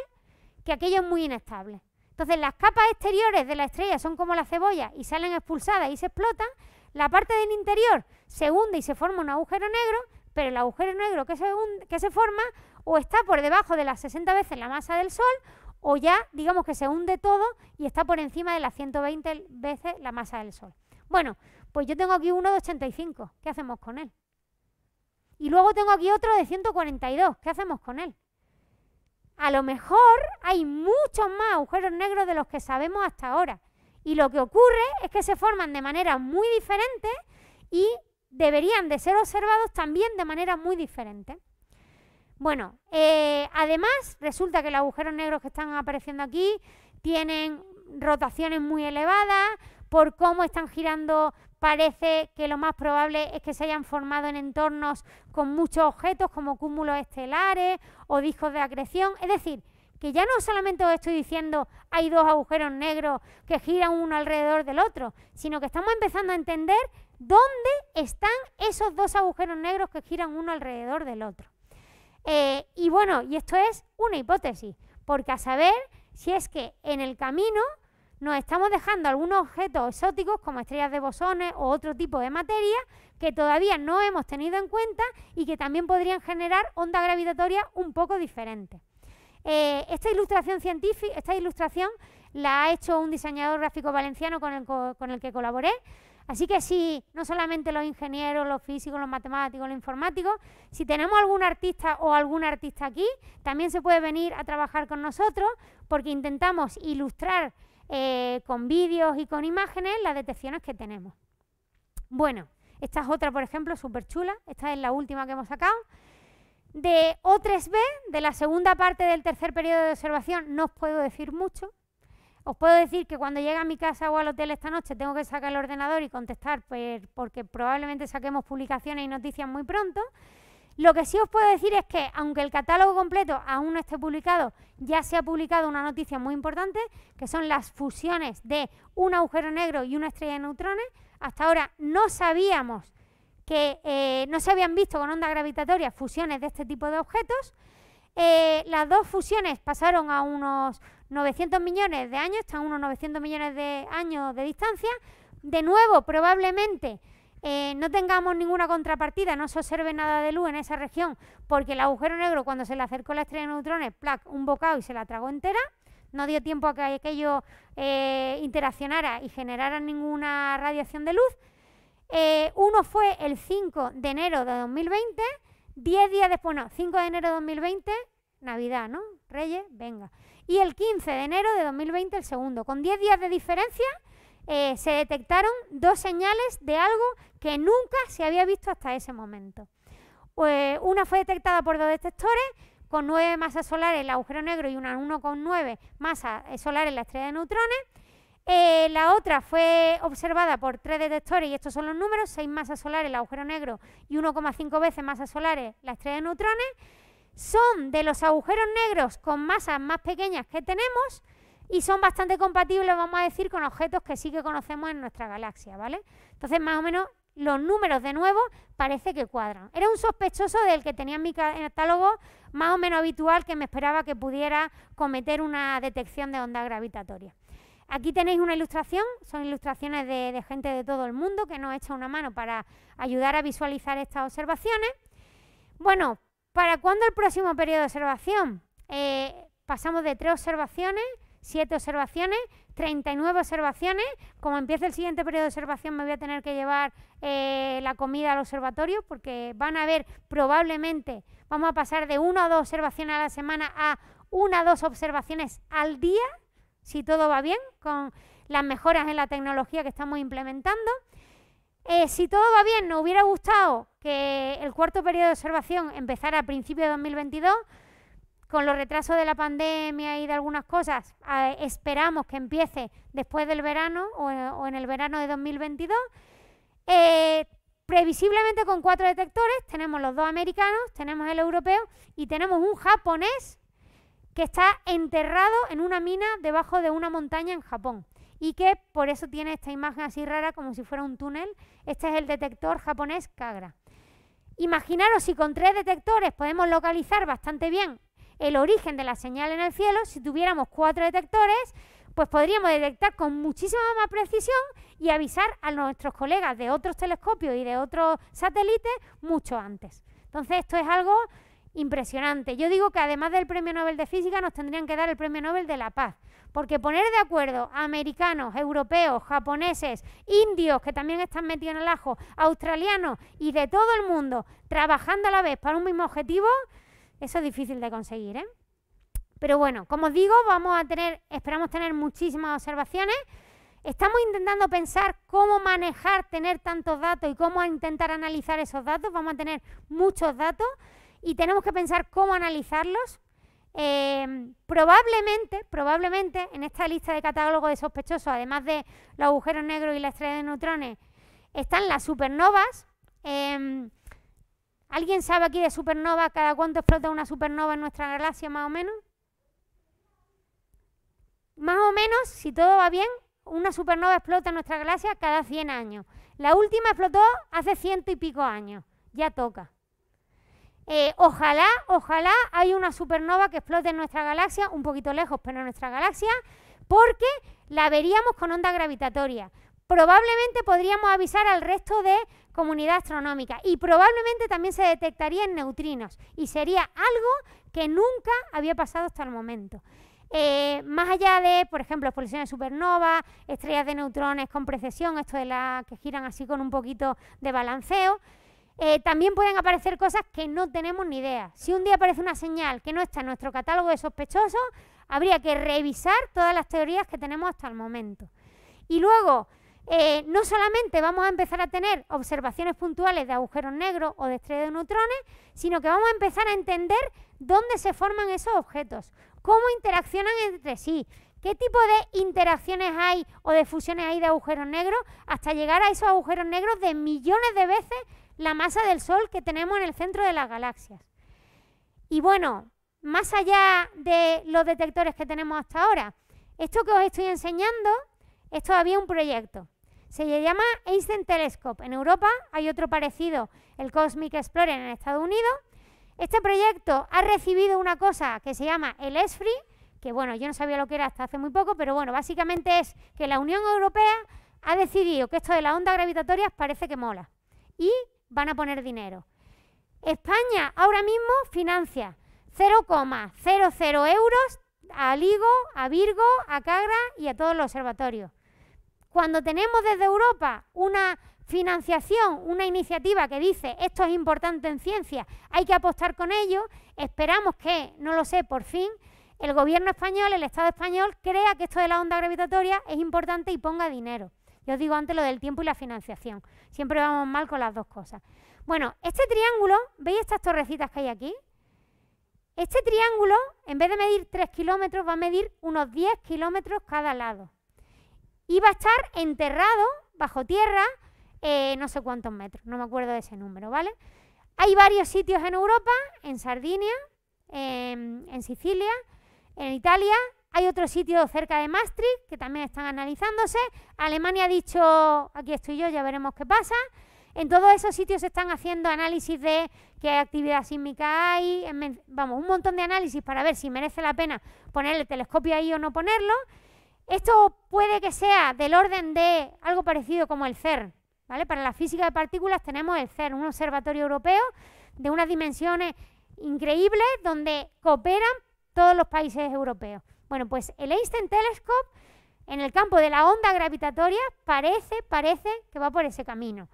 que aquello es muy inestable. Entonces las capas exteriores de la estrella son como la cebolla y salen expulsadas y se explotan. La parte del interior se hunde y se forma un agujero negro, pero el agujero negro que se, que se forma o está por debajo de las 60 veces la masa del Sol o ya digamos que se hunde todo y está por encima de las 120 veces la masa del Sol. Bueno, pues yo tengo aquí uno de 85, ¿qué hacemos con él? Y luego tengo aquí otro de 142, ¿qué hacemos con él? a lo mejor hay muchos más agujeros negros de los que sabemos hasta ahora. Y lo que ocurre es que se forman de manera muy diferente y deberían de ser observados también de manera muy diferente. Bueno, eh, además resulta que los agujeros negros que están apareciendo aquí tienen rotaciones muy elevadas, por cómo están girando parece que lo más probable es que se hayan formado en entornos con muchos objetos como cúmulos estelares o discos de acreción. Es decir, que ya no solamente os estoy diciendo hay dos agujeros negros que giran uno alrededor del otro, sino que estamos empezando a entender dónde están esos dos agujeros negros que giran uno alrededor del otro. Eh, y bueno, y esto es una hipótesis, porque a saber si es que en el camino nos estamos dejando algunos objetos exóticos como estrellas de bosones o otro tipo de materia que todavía no hemos tenido en cuenta y que también podrían generar ondas gravitatorias un poco diferentes. Eh, esta ilustración científica, esta ilustración la ha hecho un diseñador gráfico valenciano con el, con el que colaboré. Así que si no solamente los ingenieros, los físicos, los matemáticos, los informáticos, si tenemos algún artista o algún artista aquí, también se puede venir a trabajar con nosotros porque intentamos ilustrar eh, con vídeos y con imágenes las detecciones que tenemos. Bueno, esta es otra, por ejemplo, súper chula. Esta es la última que hemos sacado. De O3B, de la segunda parte del tercer periodo de observación, no os puedo decir mucho. Os puedo decir que cuando llegue a mi casa o al hotel esta noche tengo que sacar el ordenador y contestar pues, porque probablemente saquemos publicaciones y noticias muy pronto. Lo que sí os puedo decir es que, aunque el catálogo completo aún no esté publicado, ya se ha publicado una noticia muy importante, que son las fusiones de un agujero negro y una estrella de neutrones. Hasta ahora no sabíamos que eh, no se habían visto con ondas gravitatorias fusiones de este tipo de objetos. Eh, las dos fusiones pasaron a unos 900 millones de años, están a unos 900 millones de años de distancia. De nuevo, probablemente eh, no tengamos ninguna contrapartida, no se observe nada de luz en esa región, porque el agujero negro cuando se le acercó la estrella de neutrones, un bocado y se la tragó entera, no dio tiempo a que aquello eh, interaccionara y generara ninguna radiación de luz. Eh, uno fue el 5 de enero de 2020, 10 días después, no, 5 de enero de 2020, Navidad, ¿no? Reyes, venga. Y el 15 de enero de 2020 el segundo. Con 10 días de diferencia, eh, se detectaron dos señales de algo que nunca se había visto hasta ese momento. Pues, una fue detectada por dos detectores con nueve masas solares el agujero negro y una 1,9 masas solares la estrella de neutrones. Eh, la otra fue observada por tres detectores, y estos son los números, seis masas solares el agujero negro y 1,5 veces masas solares la estrella de neutrones. Son de los agujeros negros con masas más pequeñas que tenemos, y son bastante compatibles, vamos a decir, con objetos que sí que conocemos en nuestra galaxia, ¿vale? Entonces, más o menos, los números de nuevo parece que cuadran. Era un sospechoso del que tenía en mi catálogo más o menos habitual que me esperaba que pudiera cometer una detección de onda gravitatoria. Aquí tenéis una ilustración, son ilustraciones de, gente de todo el mundo que nos echa una mano para ayudar a visualizar estas observaciones. Bueno, ¿para cuándo el próximo periodo de observación? Eh, pasamos de tres observaciones Siete observaciones, 39 observaciones. Como empiece el siguiente periodo de observación me voy a tener que llevar eh, la comida al observatorio porque van a haber probablemente, vamos a pasar de una o dos observaciones a la semana a una o dos observaciones al día, si todo va bien, con las mejoras en la tecnología que estamos implementando. Eh, si todo va bien, nos hubiera gustado que el cuarto periodo de observación empezara a principios de 2022 con los retrasos de la pandemia y de algunas cosas, esperamos que empiece después del verano o, en el verano de 2022. Eh, previsiblemente con cuatro detectores, tenemos los dos americanos, tenemos el europeo y tenemos un japonés que está enterrado en una mina debajo de una montaña en Japón y que por eso tiene esta imagen así rara como si fuera un túnel. Este es el detector japonés Kagra. Imaginaros si con tres detectores podemos localizar bastante bien el origen de la señal en el cielo, si tuviéramos cuatro detectores, pues podríamos detectar con muchísima más precisión y avisar a nuestros colegas de otros telescopios y de otros satélites mucho antes. Entonces esto es algo impresionante. Yo digo que además del Premio Nobel de Física nos tendrían que dar el Premio Nobel de la Paz, porque poner de acuerdo a americanos, europeos, japoneses, indios que también están metidos en el ajo, australianos y de todo el mundo trabajando a la vez para un mismo objetivo, eso es difícil de conseguir, ¿eh? Pero bueno, como digo, vamos a tener, esperamos tener muchísimas observaciones. Estamos intentando pensar cómo manejar tener tantos datos y cómo intentar analizar esos datos. Vamos a tener muchos datos y tenemos que pensar cómo analizarlos. Em, probablemente, probablemente en esta lista de catálogos de sospechosos, además de los agujeros negros y la estrella de neutrones, están las supernovas. Em, ¿Alguien sabe aquí de supernova? ¿Cada cuánto explota una supernova en nuestra galaxia más o menos? Más o menos, si todo va bien, una supernova explota en nuestra galaxia cada 100 años. La última explotó hace ciento y pico años. Ya toca. Eh, ojalá, ojalá hay una supernova que explote en nuestra galaxia, un poquito lejos, pero en nuestra galaxia, porque la veríamos con onda gravitatoria. Probablemente podríamos avisar al resto de comunidad astronómica y probablemente también se detectaría en neutrinos y sería algo que nunca había pasado hasta el momento. Eh, más allá de, por ejemplo, explosiones supernovas, estrellas de neutrones con precesión, esto de las que giran así con un poquito de balanceo, eh, también pueden aparecer cosas que no tenemos ni idea. Si un día aparece una señal que no está en nuestro catálogo de sospechosos, habría que revisar todas las teorías que tenemos hasta el momento. Y luego, eh, no solamente vamos a empezar a tener observaciones puntuales de agujeros negros o de estrellas de neutrones, sino que vamos a empezar a entender dónde se forman esos objetos, cómo interaccionan entre sí, qué tipo de interacciones hay o de fusiones hay de agujeros negros, hasta llegar a esos agujeros negros de millones de veces la masa del Sol que tenemos en el centro de las galaxias. Y bueno, más allá de los detectores que tenemos hasta ahora, esto que os estoy enseñando es todavía un proyecto. Se llama Einstein Telescope. En Europa hay otro parecido, el Cosmic Explorer en Estados Unidos. Este proyecto ha recibido una cosa que se llama el ESFRI, que bueno, yo no sabía lo que era hasta hace muy poco, pero bueno, básicamente es que la Unión Europea ha decidido que esto de las ondas gravitatorias parece que mola y van a poner dinero. España ahora mismo financia 0,00 euros a LIGO, a Virgo, a Cagra y a todos los observatorios. Cuando tenemos desde Europa una financiación, una iniciativa que dice esto es importante en ciencia, hay que apostar con ello, esperamos que, no lo sé, por fin el gobierno español, el Estado español, crea que esto de la onda gravitatoria es importante y ponga dinero. Yo os digo antes lo del tiempo y la financiación. Siempre vamos mal con las dos cosas. Bueno, este triángulo, ¿veis estas torrecitas que hay aquí? Este triángulo, en vez de medir 3 kilómetros, va a medir unos 10 kilómetros cada lado iba a estar enterrado bajo tierra eh, no sé cuántos metros, no me acuerdo de ese número, ¿vale? Hay varios sitios en Europa, en Sardinia, en, Sicilia, en Italia, hay otro sitio cerca de Maastricht que también están analizándose. Alemania ha dicho, aquí estoy yo, ya veremos qué pasa. En todos esos sitios se están haciendo análisis de qué actividad sísmica hay, vamos, un montón de análisis para ver si merece la pena poner el telescopio ahí o no ponerlo. Esto puede que sea del orden de algo parecido como el CERN. ¿vale? Para la física de partículas tenemos el CERN, un observatorio europeo de unas dimensiones increíbles donde cooperan todos los países europeos. Bueno, pues el Einstein Telescope en el campo de la onda gravitatoria parece, parece que va por ese camino.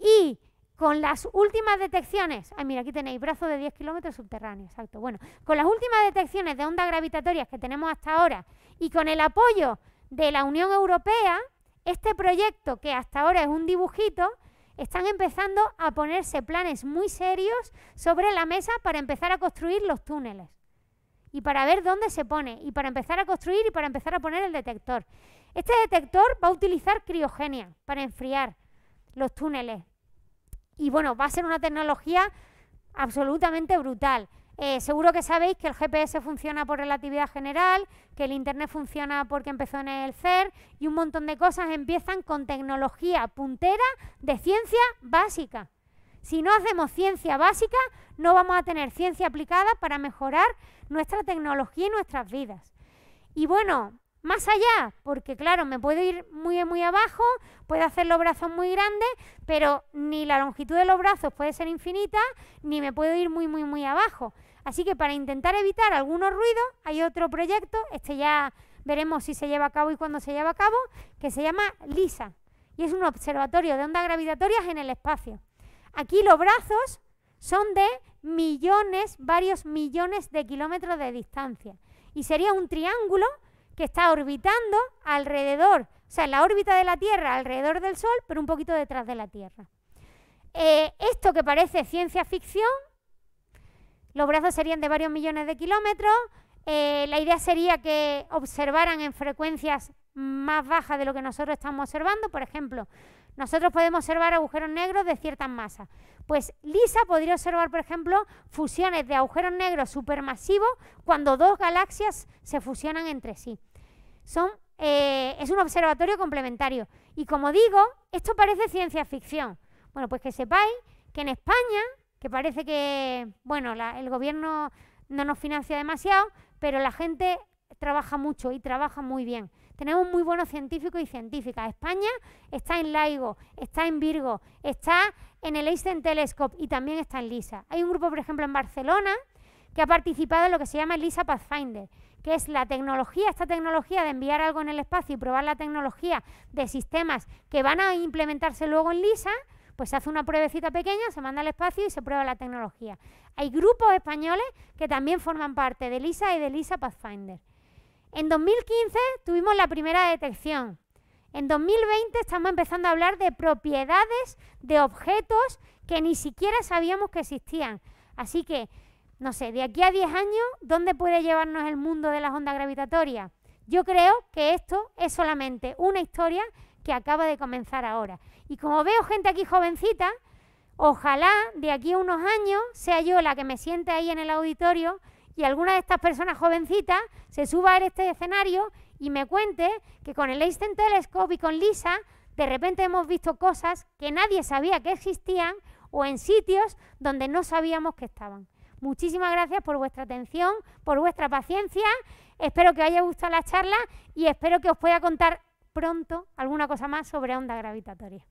Y con las últimas detecciones, ay mira, aquí tenéis brazo de 10 kilómetros subterráneo, exacto, bueno, con las últimas detecciones de ondas gravitatorias que tenemos hasta ahora y con el apoyo de la Unión Europea, este proyecto que hasta ahora es un dibujito, están empezando a ponerse planes muy serios sobre la mesa para empezar a construir los túneles y para ver dónde se pone y para empezar a construir y para empezar a poner el detector. Este detector va a utilizar criogenia para enfriar los túneles y bueno, va a ser una tecnología absolutamente brutal. Eh, seguro que sabéis que el GPS funciona por relatividad general, que el Internet funciona porque empezó en el CER y un montón de cosas empiezan con tecnología puntera de ciencia básica. Si no hacemos ciencia básica, no vamos a tener ciencia aplicada para mejorar nuestra tecnología y nuestras vidas. Y bueno, más allá, porque claro, me puedo ir muy, muy abajo, puedo hacer los brazos muy grandes, pero ni la longitud de los brazos puede ser infinita, ni me puedo ir muy, muy, muy abajo. Así que para intentar evitar algunos ruidos, hay otro proyecto, este ya veremos si se lleva a cabo y cuándo se lleva a cabo, que se llama LISA, y es un observatorio de ondas gravitatorias en el espacio. Aquí los brazos son de millones, varios millones de kilómetros de distancia, y sería un triángulo que está orbitando alrededor, o sea, en la órbita de la Tierra, alrededor del Sol, pero un poquito detrás de la Tierra. Eh, esto que parece ciencia ficción, los brazos serían de varios millones de kilómetros, eh, la idea sería que observaran en frecuencias más bajas de lo que nosotros estamos observando, por ejemplo, nosotros podemos observar agujeros negros de ciertas masas. Pues LISA podría observar, por ejemplo, fusiones de agujeros negros supermasivos cuando dos galaxias se fusionan entre sí. Son, eh, es un observatorio complementario. Y como digo, esto parece ciencia ficción. Bueno, pues que sepáis que en España, que parece que, bueno, el gobierno no nos financia demasiado, pero la gente trabaja mucho y trabaja muy bien. Tenemos muy buenos científicos y científicas. España está en LIGO, está en Virgo, está en el Einstein Telescope y también está en LISA. Hay un grupo, por ejemplo, en Barcelona que ha participado en lo que se llama LISA Pathfinder, que es la tecnología, esta tecnología de enviar algo en el espacio y probar la tecnología de sistemas que van a implementarse luego en LISA, pues se hace una pruebecita pequeña, se manda al espacio y se prueba la tecnología. Hay grupos españoles que también forman parte de LISA y de LISA Pathfinder. En 2015 tuvimos la primera detección. En 2020 estamos empezando a hablar de propiedades de objetos que ni siquiera sabíamos que existían. Así que, no sé, de aquí a 10 años, ¿dónde puede llevarnos el mundo de las ondas gravitatorias? Yo creo que esto es solamente una historia que acaba de comenzar ahora. Y como veo gente aquí jovencita, ojalá de aquí a unos años sea yo la que me siente ahí en el auditorio y alguna de estas personas jovencitas se suba a este escenario y me cuente que con el Einstein Telescope y con LISA de repente hemos visto cosas que nadie sabía que existían o en sitios donde no sabíamos que estaban. Muchísimas gracias por vuestra atención, por vuestra paciencia. Espero que os haya gustado la charla y espero que os pueda contar pronto alguna cosa más sobre onda gravitatoria.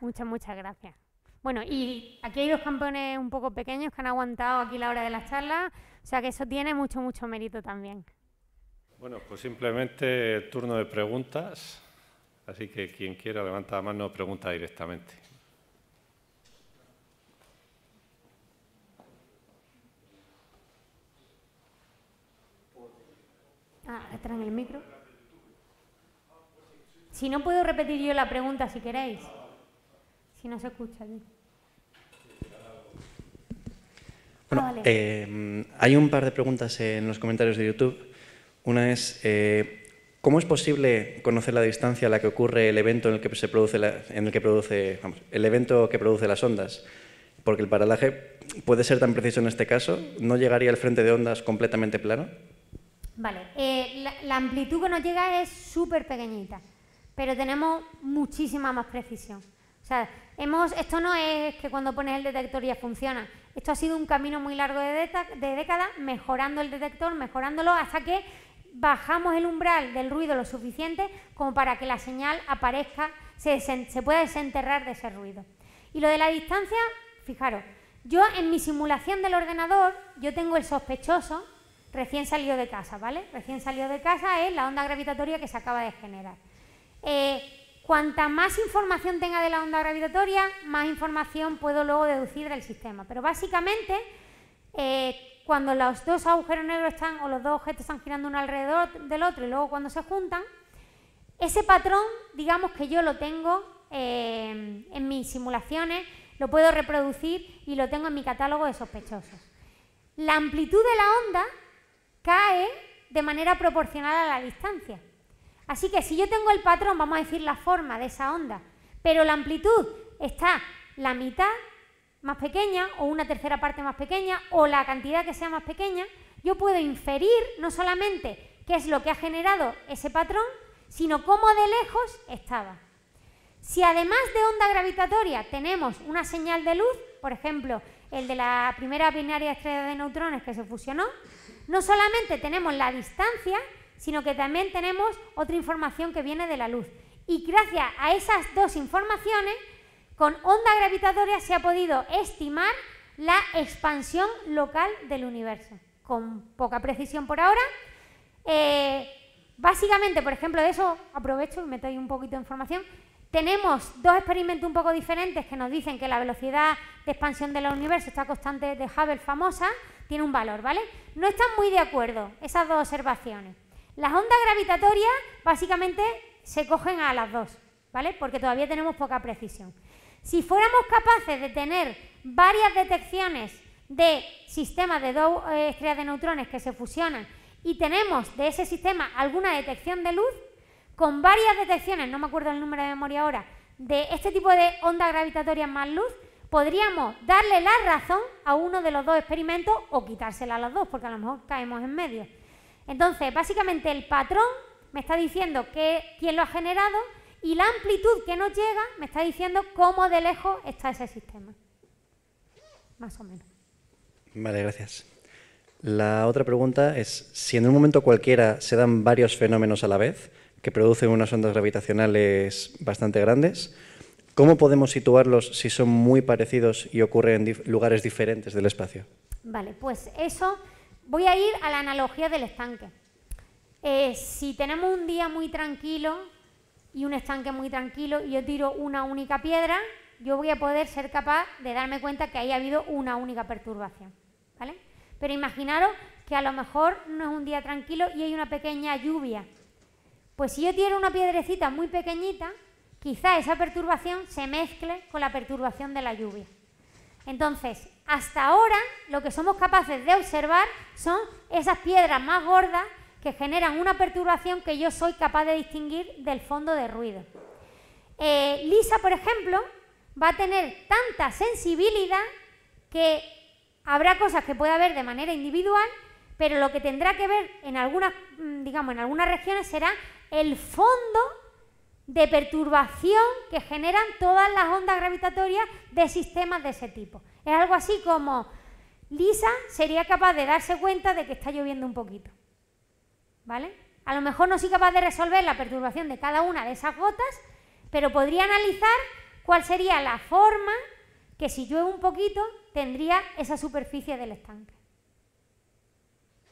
Muchas, muchas gracias. Bueno, y aquí hay dos campeones un poco pequeños que han aguantado aquí la hora de las charlas, o sea que eso tiene mucho, mucho mérito también. Bueno, pues simplemente turno de preguntas, así que quien quiera levanta la mano pregunta directamente. Ah, en el micro. Si no puedo repetir yo la pregunta si queréis. Si no se escucha ah, eh, hay un par de preguntas en los comentarios de YouTube. Una es, eh, ¿cómo es posible conocer la distancia a la que ocurre el evento en el que se produce, la, en el que produce el evento que produce las ondas? Porque el paralaje puede ser tan preciso en este caso, ¿no llegaría el frente de ondas completamente plano? Vale, eh, la, amplitud que nos llega es súper pequeñita, pero tenemos muchísima más precisión. O sea, esto no es que cuando pones el detector ya funciona. Esto ha sido un camino muy largo de, décadas, mejorando el detector, mejorándolo hasta que bajamos el umbral del ruido lo suficiente como para que la señal aparezca, se, pueda desenterrar de ese ruido. Y lo de la distancia, fijaros, yo en mi simulación del ordenador, yo tengo el sospechoso recién salido de casa, ¿vale? Recién salido de casa es la onda gravitatoria que se acaba de generar. Eh, Cuanta más información tenga de la onda gravitatoria, más información puedo luego deducir del sistema. Pero básicamente, eh, cuando los dos agujeros negros están o los dos objetos están girando uno alrededor del otro y luego cuando se juntan, ese patrón, digamos que yo lo tengo eh, en mis simulaciones, lo puedo reproducir y lo tengo en mi catálogo de sospechosos. La amplitud de la onda cae de manera proporcional a la distancia. Así que si yo tengo el patrón, vamos a decir la forma de esa onda, pero la amplitud está la mitad más pequeña o una tercera parte más pequeña o la cantidad que sea más pequeña, yo puedo inferir no solamente qué es lo que ha generado ese patrón, sino cómo de lejos estaba. Si además de onda gravitatoria tenemos una señal de luz, por ejemplo, el de la primera binaria estrella de neutrones que se fusionó, no solamente tenemos la distancia, sino que también tenemos otra información que viene de la luz. Y gracias a esas dos informaciones, con onda gravitatoria se ha podido estimar la expansión local del universo. Con poca precisión por ahora. Eh, básicamente, por ejemplo, de eso aprovecho y meto ahí un poquito de información. Tenemos dos experimentos un poco diferentes que nos dicen que la velocidad de expansión del universo, esta constante de Hubble famosa, tiene un valor, ¿vale? No están muy de acuerdo esas dos observaciones. Las ondas gravitatorias básicamente se cogen a las dos, ¿vale? Porque todavía tenemos poca precisión. Si fuéramos capaces de tener varias detecciones de sistemas de dos eh, estrellas de neutrones que se fusionan y tenemos de ese sistema alguna detección de luz, con varias detecciones, no me acuerdo el número de memoria ahora, de este tipo de ondas gravitatorias más luz, podríamos darle la razón a uno de los dos experimentos o quitársela a los dos, porque a lo mejor caemos en medio. Entonces, básicamente el patrón me está diciendo quién lo ha generado y la amplitud que nos llega me está diciendo cómo de lejos está ese sistema. Más o menos. Vale, gracias. La otra pregunta es, si en un momento cualquiera se dan varios fenómenos a la vez, que producen unas ondas gravitacionales bastante grandes, ¿cómo podemos situarlos si son muy parecidos y ocurren en lugares diferentes del espacio? Vale, pues eso Voy a ir a la analogía del estanque. Eh, si tenemos un día muy tranquilo y un estanque muy tranquilo y yo tiro una única piedra, yo voy a poder ser capaz de darme cuenta que ahí ha habido una única perturbación. ¿vale? Pero imaginaros que a lo mejor no es un día tranquilo y hay una pequeña lluvia. Pues si yo tiro una piedrecita muy pequeñita, quizá esa perturbación se mezcle con la perturbación de la lluvia. Entonces, hasta ahora lo que somos capaces de observar son esas piedras más gordas que generan una perturbación que yo soy capaz de distinguir del fondo de ruido. Eh, Lisa, por ejemplo, va a tener tanta sensibilidad que habrá cosas que pueda ver de manera individual, pero lo que tendrá que ver en algunas, mm, digamos, en algunas regiones será el fondo de perturbación que generan todas las ondas gravitatorias de sistemas de ese tipo. Es algo así como Lisa sería capaz de darse cuenta de que está lloviendo un poquito. ¿Vale? A lo mejor no soy capaz de resolver la perturbación de cada una de esas gotas, pero podría analizar cuál sería la forma que si llueve un poquito tendría esa superficie del estanque.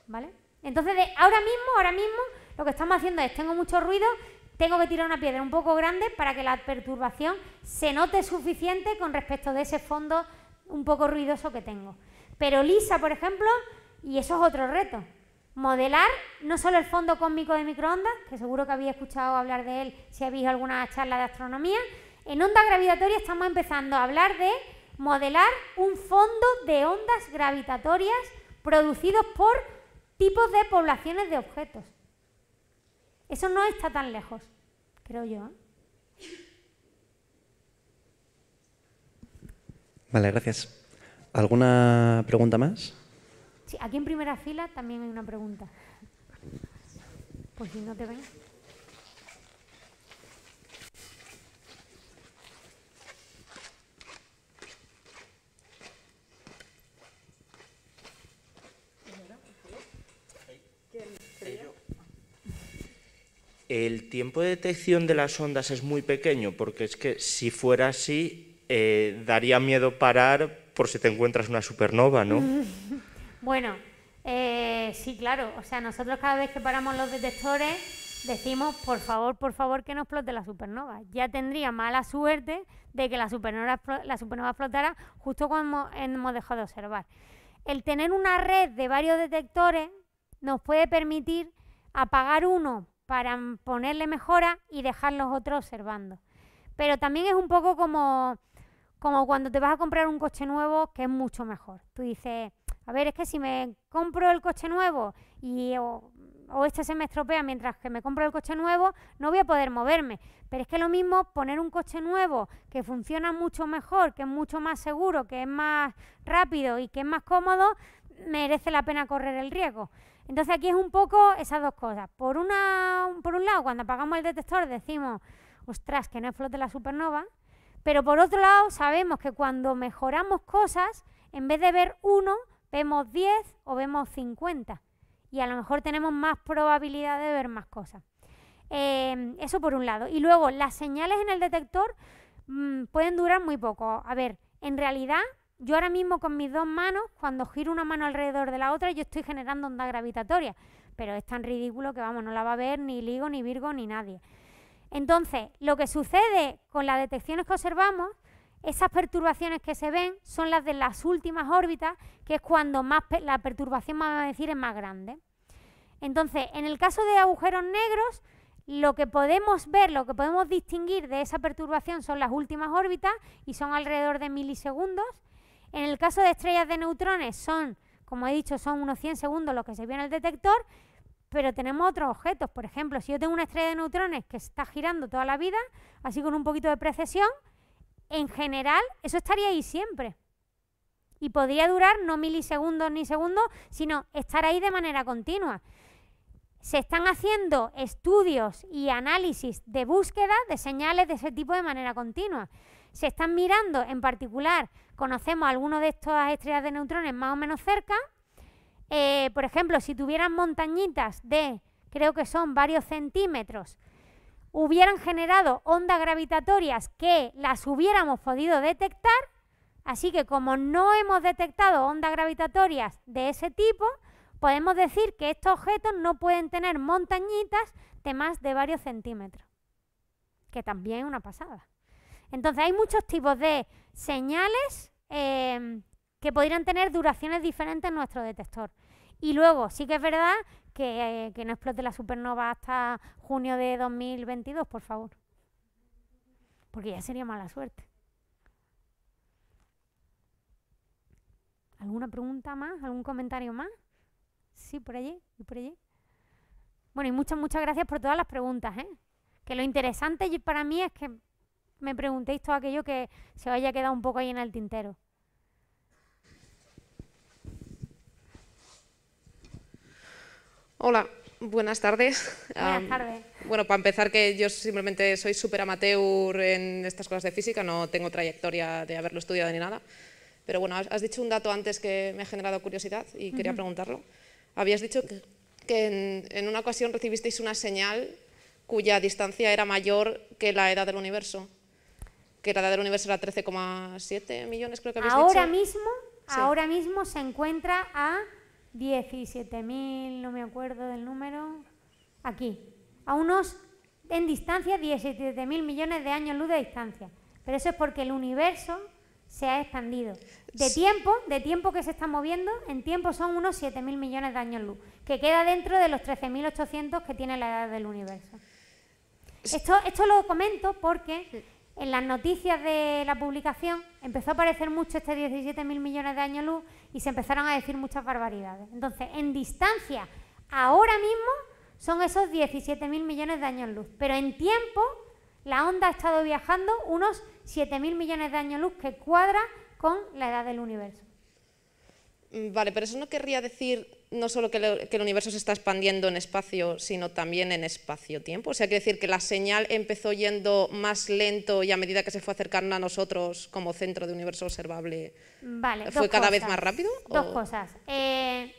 ¿Vale? Entonces, ahora mismo, ahora mismo, lo que estamos haciendo es, tengo mucho ruido, tengo que tirar una piedra un poco grande para que la perturbación se note suficiente con respecto de ese fondo un poco ruidoso que tengo. Pero lisa, por ejemplo, y eso es otro reto. Modelar no solo el fondo cósmico de microondas, que seguro que habéis escuchado hablar de él si habéis alguna charla de astronomía. En onda gravitatoria estamos empezando a hablar de modelar un fondo de ondas gravitatorias producidos por tipos de poblaciones de objetos. Eso no está tan lejos, creo yo. ¿eh? Vale, gracias. ¿Alguna pregunta más? Sí, aquí en primera fila también hay una pregunta. pues no te ven. El tiempo de detección de las ondas es muy pequeño, porque es que si fuera así, eh, daría miedo parar por si te encuentras una supernova, ¿no? bueno, eh, sí, claro. O sea, nosotros cada vez que paramos los detectores decimos, por favor, por favor, que no explote la supernova. Ya tendría mala suerte de que la supernova, la supernova explotara justo cuando hemos dejado de observar. El tener una red de varios detectores nos puede permitir apagar uno para ponerle mejora y dejar los otros observando. Pero también es un poco como como cuando te vas a comprar un coche nuevo que es mucho mejor. Tú dices, a ver, es que si me compro el coche nuevo y o, este se me estropea mientras que me compro el coche nuevo, no voy a poder moverme. Pero es que lo mismo poner un coche nuevo que funciona mucho mejor, que es mucho más seguro, que es más rápido y que es más cómodo, merece la pena correr el riesgo. Entonces aquí es un poco esas dos cosas. Por, una, por un lado, cuando apagamos el detector decimos, ostras, que no explote la supernova, pero por otro lado, sabemos que cuando mejoramos cosas, en vez de ver uno, vemos 10 o vemos 50. Y a lo mejor tenemos más probabilidad de ver más cosas. Em, eso por un lado. Y luego, las señales en el detector mm, pueden durar muy poco. A ver, en realidad, yo ahora mismo con mis dos manos, cuando giro una mano alrededor de la otra, yo estoy generando onda gravitatoria. Pero es tan ridículo que, vamos, no la va a ver ni Ligo, ni Virgo, ni nadie. Entonces, lo que sucede con las detecciones que observamos, esas perturbaciones que se ven son las de las últimas órbitas, que es cuando más la perturbación, vamos a decir, es más grande. Entonces, en el caso de agujeros negros, lo que podemos ver, lo que podemos distinguir de esa perturbación son las últimas órbitas y son alrededor de milisegundos. En el caso de estrellas de neutrones son, como he dicho, son unos 100 segundos los que se vio en el detector pero tenemos otros objetos, por ejemplo, si yo tengo una estrella de neutrones que está girando toda la vida, así con un poquito de precesión, en general eso estaría ahí siempre. Y podría durar no milisegundos ni segundos, sino estar ahí de manera continua. Se están haciendo estudios y análisis de búsqueda de señales de ese tipo de manera continua se están mirando en particular, conocemos algunos de estas estrellas de neutrones más o menos cerca eh, por ejemplo, si tuvieran montañitas de, creo que son varios centímetros, hubieran generado ondas gravitatorias que las hubiéramos podido detectar. Así que como no hemos detectado ondas gravitatorias de ese tipo, podemos decir que estos objetos no pueden tener montañitas de más de varios centímetros, que también es una pasada. Entonces hay muchos tipos de señales eh, que podrían tener duraciones diferentes en nuestro detector. Y luego, sí que es verdad eh, que, no explote la supernova hasta junio de 2022, por favor. Porque ya sería mala suerte. ¿Alguna pregunta más? ¿Algún comentario más? Sí, por allí por allí. Bueno, y muchas, muchas gracias por todas las preguntas, ¿eh? Que lo interesante para mí es que me preguntéis todo aquello que se os haya quedado un poco ahí en el tintero. Hola, buenas tardes. Buenas tardes. bueno, para empezar, que yo simplemente soy súper amateur en estas cosas de física, no tengo trayectoria de haberlo estudiado ni nada. Pero bueno, has dicho un dato antes que me ha generado curiosidad y quería preguntarlo. Habías dicho que, en, una ocasión recibisteis una señal cuya distancia era mayor que la edad del universo. Que la edad del universo era 13,7 millones, creo que habéis ahora Mismo, Ahora mismo se encuentra a 17.000, no me acuerdo del número, aquí, a unos en distancia 17.000 millones de años luz de distancia. Pero eso es porque el universo se ha expandido. De tiempo, de tiempo que se está moviendo, en tiempo son unos 7.000 millones de años luz, que queda dentro de los 13.800 que tiene la edad del universo. Esto, esto lo comento porque en las noticias de la publicación empezó a aparecer mucho este 17.000 millones de años luz y se empezaron a decir muchas barbaridades. Entonces, en distancia, ahora mismo son esos 17.000 millones de años luz, pero en tiempo la onda ha estado viajando unos 7.000 millones de años luz que cuadra con la edad del universo. Mm, vale, pero eso no querría decir no solo que, el universo se está expandiendo en espacio, sino también en espacio-tiempo. O sea, quiere decir que la señal empezó yendo más lento y a medida que se fue acercando a nosotros como centro de universo observable, ¿fue cada vez más rápido? Dos cosas. Eh,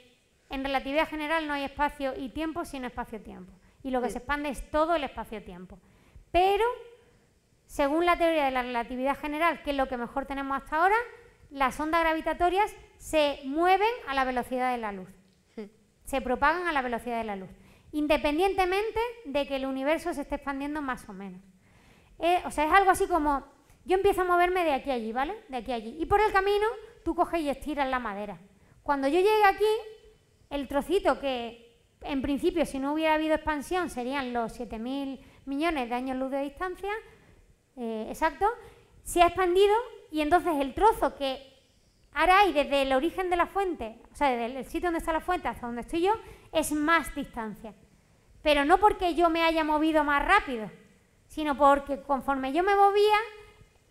en relatividad general no hay espacio y tiempo, sino espacio-tiempo. Y lo que mm. se expande es todo el espacio-tiempo. Pero, según la teoría de la relatividad general, que es lo que mejor tenemos hasta ahora, las ondas gravitatorias se mueven a la velocidad de la luz, hmm. se propagan a la velocidad de la luz, independientemente de que el universo se esté expandiendo más o menos. Eh, o sea, es algo así como, yo empiezo a moverme de aquí a allí, ¿vale? De aquí a allí. Y por el camino tú coges y estiras la madera. Cuando yo llegue aquí, el trocito que en principio si no hubiera habido expansión serían los 7.000 millones de años luz de distancia, eh, exacto, se ha expandido y entonces el trozo que hay desde el origen de la fuente, o sea, desde el sitio donde está la fuente hasta donde estoy yo, es más distancia. Pero no porque yo me haya movido más rápido, sino porque conforme yo me movía,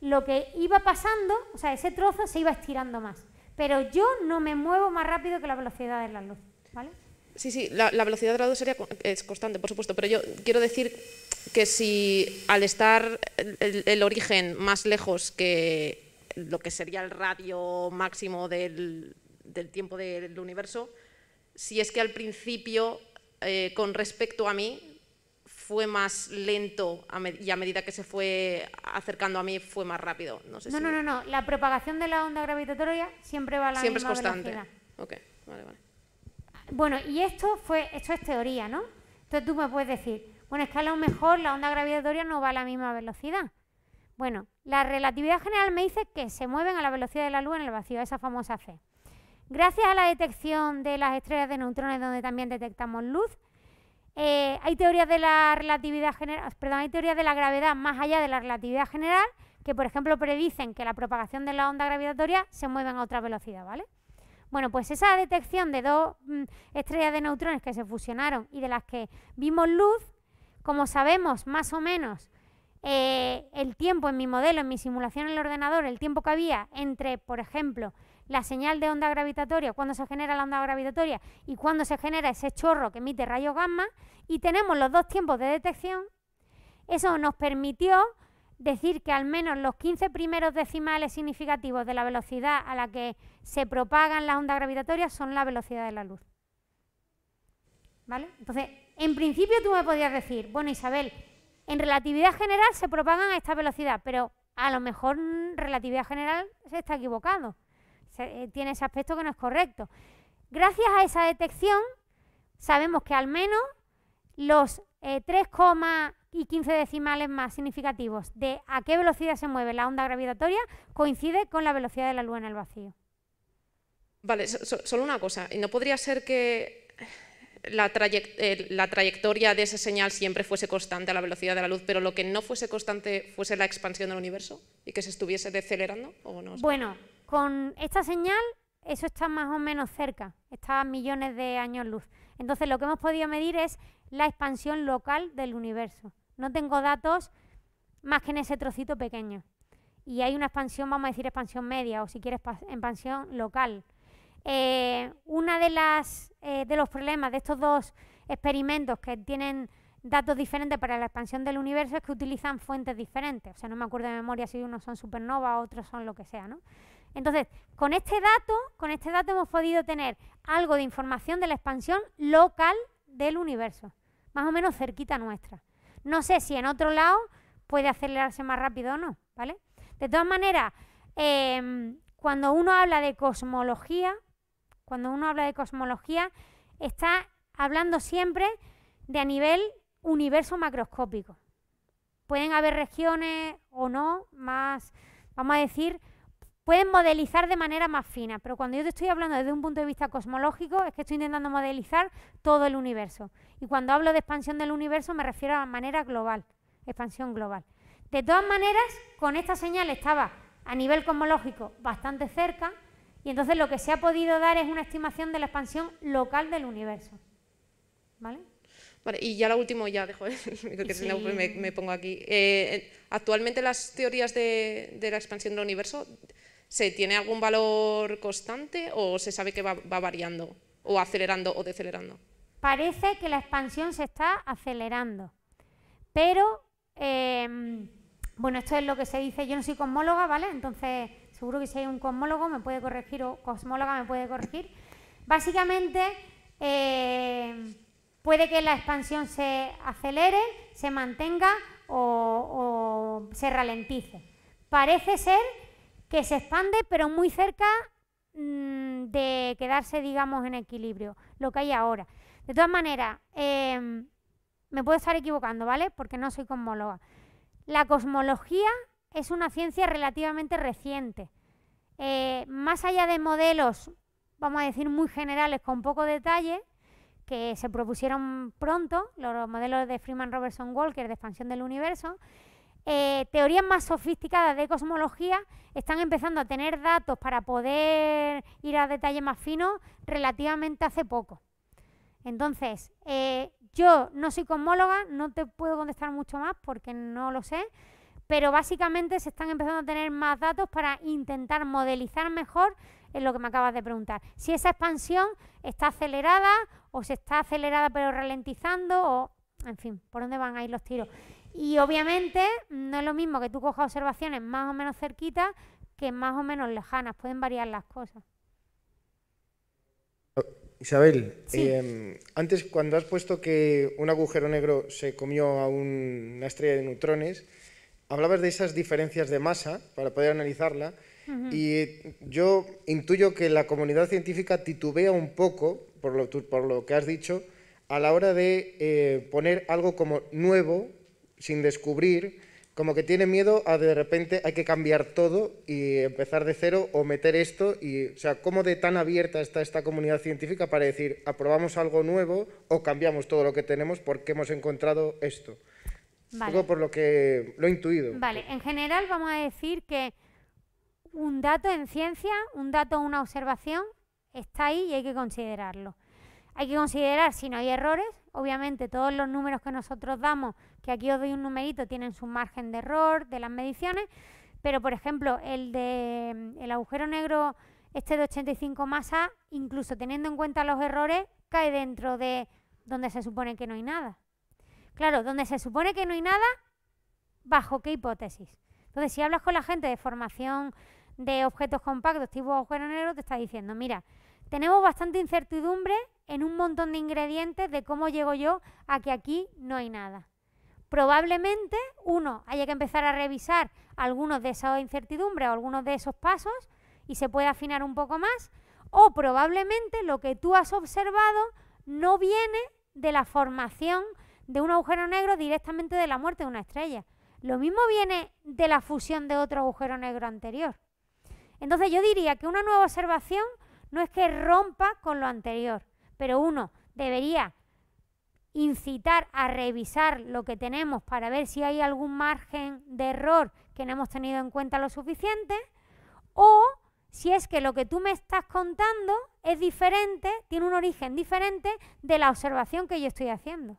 lo que iba pasando, o sea, ese trozo se iba estirando más. Pero yo no me muevo más rápido que la velocidad de la luz, ¿vale? Sí, sí, la, velocidad de la luz sería, es constante, por supuesto, pero yo quiero decir que si al estar el origen más lejos que lo que sería el radio máximo del, del tiempo del universo, si es que al principio, eh, con respecto a mí, fue más lento y a medida que se fue acercando a mí fue más rápido. No, sé no, si no, no, no, la propagación de la onda gravitatoria siempre va a la siempre misma es constante. Velocidad. Ok, vale, vale. Bueno, y esto, fue, esto es teoría, ¿no? Entonces tú me puedes decir, bueno, es que a lo mejor la onda gravitatoria no va a la misma velocidad. Bueno, la relatividad general me dice que se mueven a la velocidad de la luz en el vacío, esa famosa C. Gracias a la detección de las estrellas de neutrones, donde también detectamos luz, eh, hay teorías de la relatividad general, perdón, hay teorías de la gravedad más allá de la relatividad general, que por ejemplo predicen que la propagación de la onda gravitatoria se mueve a otra velocidad, ¿vale? Bueno, pues esa detección de dos mm, estrellas de neutrones que se fusionaron y de las que vimos luz, como sabemos más o menos eh, el tiempo en mi modelo, en mi simulación en el ordenador, el tiempo que había entre, por ejemplo, la señal de onda gravitatoria, cuando se genera la onda gravitatoria y cuando se genera ese chorro que emite rayos gamma, y tenemos los dos tiempos de detección, eso nos permitió decir que al menos los 15 primeros decimales significativos de la velocidad a la que se propagan las ondas gravitatorias son la velocidad de la luz. ¿Vale? Entonces, en principio tú me podías decir, bueno Isabel, en relatividad general se propagan a esta velocidad, pero a lo mejor relatividad general se está equivocando. Eh, tiene ese aspecto que no es correcto. Gracias a esa detección, sabemos que al menos los 3,15 eh, y decimales más significativos de a qué velocidad se mueve la onda gravitatoria coincide con la velocidad de la luz en el vacío. Vale, solo una cosa. ¿No podría ser que la, eh, la, trayectoria de esa señal siempre fuese constante a la velocidad de la luz, pero lo que no fuese constante fuese la expansión del universo y que se estuviese decelerando o no? Bueno, con esta señal eso está más o menos cerca, está a millones de años luz. Entonces lo que hemos podido medir es la expansión local del universo. No tengo datos más que en ese trocito pequeño. Y hay una expansión, vamos a decir expansión media o si quieres expansión local. Uno eh, una de las eh, de los problemas de estos dos experimentos que tienen datos diferentes para la expansión del universo es que utilizan fuentes diferentes. O sea, no me acuerdo de memoria si unos son supernovas otros son lo que sea, ¿no? Entonces, con este dato, con este dato hemos podido tener algo de información de la expansión local del universo, más o menos cerquita nuestra. No sé si en otro lado puede acelerarse más rápido o no, ¿vale? De todas maneras, em, cuando uno habla de cosmología, cuando uno habla de cosmología, está hablando siempre de a nivel universo macroscópico. Pueden haber regiones o no, más, vamos a decir, pueden modelizar de manera más fina, pero cuando yo te estoy hablando desde un punto de vista cosmológico, es que estoy intentando modelizar todo el universo. Y cuando hablo de expansión del universo, me refiero a manera global, expansión global. De todas maneras, con esta señal estaba a nivel cosmológico bastante cerca, y entonces lo que se ha podido dar es una estimación de la expansión local del universo. ¿Vale? y ya lo último, ya dejo, que me, pongo aquí. Eh, eh, actualmente las teorías de, la expansión del universo, ¿se tiene algún valor constante o se sabe que va, variando o acelerando o decelerando? Parece que la expansión se está acelerando, pero em, bueno, esto es lo que se dice, yo no soy cosmóloga, ¿vale? Entonces seguro que si hay un cosmólogo me puede corregir o cosmóloga me puede corregir. Básicamente, eh, puede que la expansión se acelere, se mantenga o, se ralentice. Parece ser que se expande, pero muy cerca mm, de quedarse, digamos, en equilibrio, lo que hay ahora. De todas maneras, em, me puedo estar equivocando, ¿vale? Porque no soy cosmóloga. La cosmología es una ciencia relativamente reciente. Eh, más allá de modelos, vamos a decir, muy generales con poco detalle, que se propusieron pronto, los modelos de Freeman Robertson Walker de expansión del universo, eh, teorías más sofisticadas de cosmología están empezando a tener datos para poder ir a detalles más finos relativamente hace poco. Entonces, eh, yo no soy cosmóloga, no te puedo contestar mucho más porque no lo sé, pero básicamente se están empezando a tener más datos para intentar modelizar mejor en lo que me acabas de preguntar. Si esa expansión está acelerada o se está acelerada pero ralentizando o, en fin, por dónde van a ir los tiros. Y obviamente no es lo mismo que tú cojas observaciones más o menos cerquitas que más o menos lejanas, pueden variar las cosas. Isabel, em, antes cuando has puesto que un agujero negro se comió a una estrella de neutrones, hablabas de esas diferencias de masa para poder analizarla y yo intuyo que la comunidad científica titubea un poco, por lo, por lo que has dicho, a la hora de eh, poner algo como nuevo, sin descubrir, como que tiene miedo a de repente hay que cambiar todo y empezar de cero o meter esto y o sea, cómo de tan abierta está esta comunidad científica para decir aprobamos algo nuevo o cambiamos todo lo que tenemos porque hemos encontrado esto. Vale. por lo que lo he intuido. Vale, en general vamos a decir que un dato en ciencia, un dato, una observación, está ahí y hay que considerarlo. Hay que considerar si no hay errores, obviamente todos los números que nosotros damos, que aquí os doy un numerito, tienen su margen de error de las mediciones, pero por ejemplo el de el agujero negro este de 85 masa, incluso teniendo en cuenta los errores, cae dentro de donde se supone que no hay nada. Claro, donde se supone que no hay nada, ¿bajo qué hipótesis? Entonces, si hablas con la gente de formación de objetos compactos tipo agujero negro, te está diciendo, mira, tenemos bastante incertidumbre en un montón de ingredientes de cómo llego yo a que aquí no hay nada. Probablemente, uno, haya que empezar a revisar algunos de esas incertidumbres o algunos de esos pasos y se puede afinar un poco más, o probablemente lo que tú has observado no viene de la formación de un agujero negro directamente de la muerte de una estrella. Lo mismo viene de la fusión de otro agujero negro anterior. Entonces yo diría que una nueva observación no es que rompa con lo anterior, pero uno debería incitar a revisar lo que tenemos para ver si hay algún margen de error que no hemos tenido en cuenta lo suficiente o si es que lo que tú me estás contando es diferente, tiene un origen diferente de la observación que yo estoy haciendo.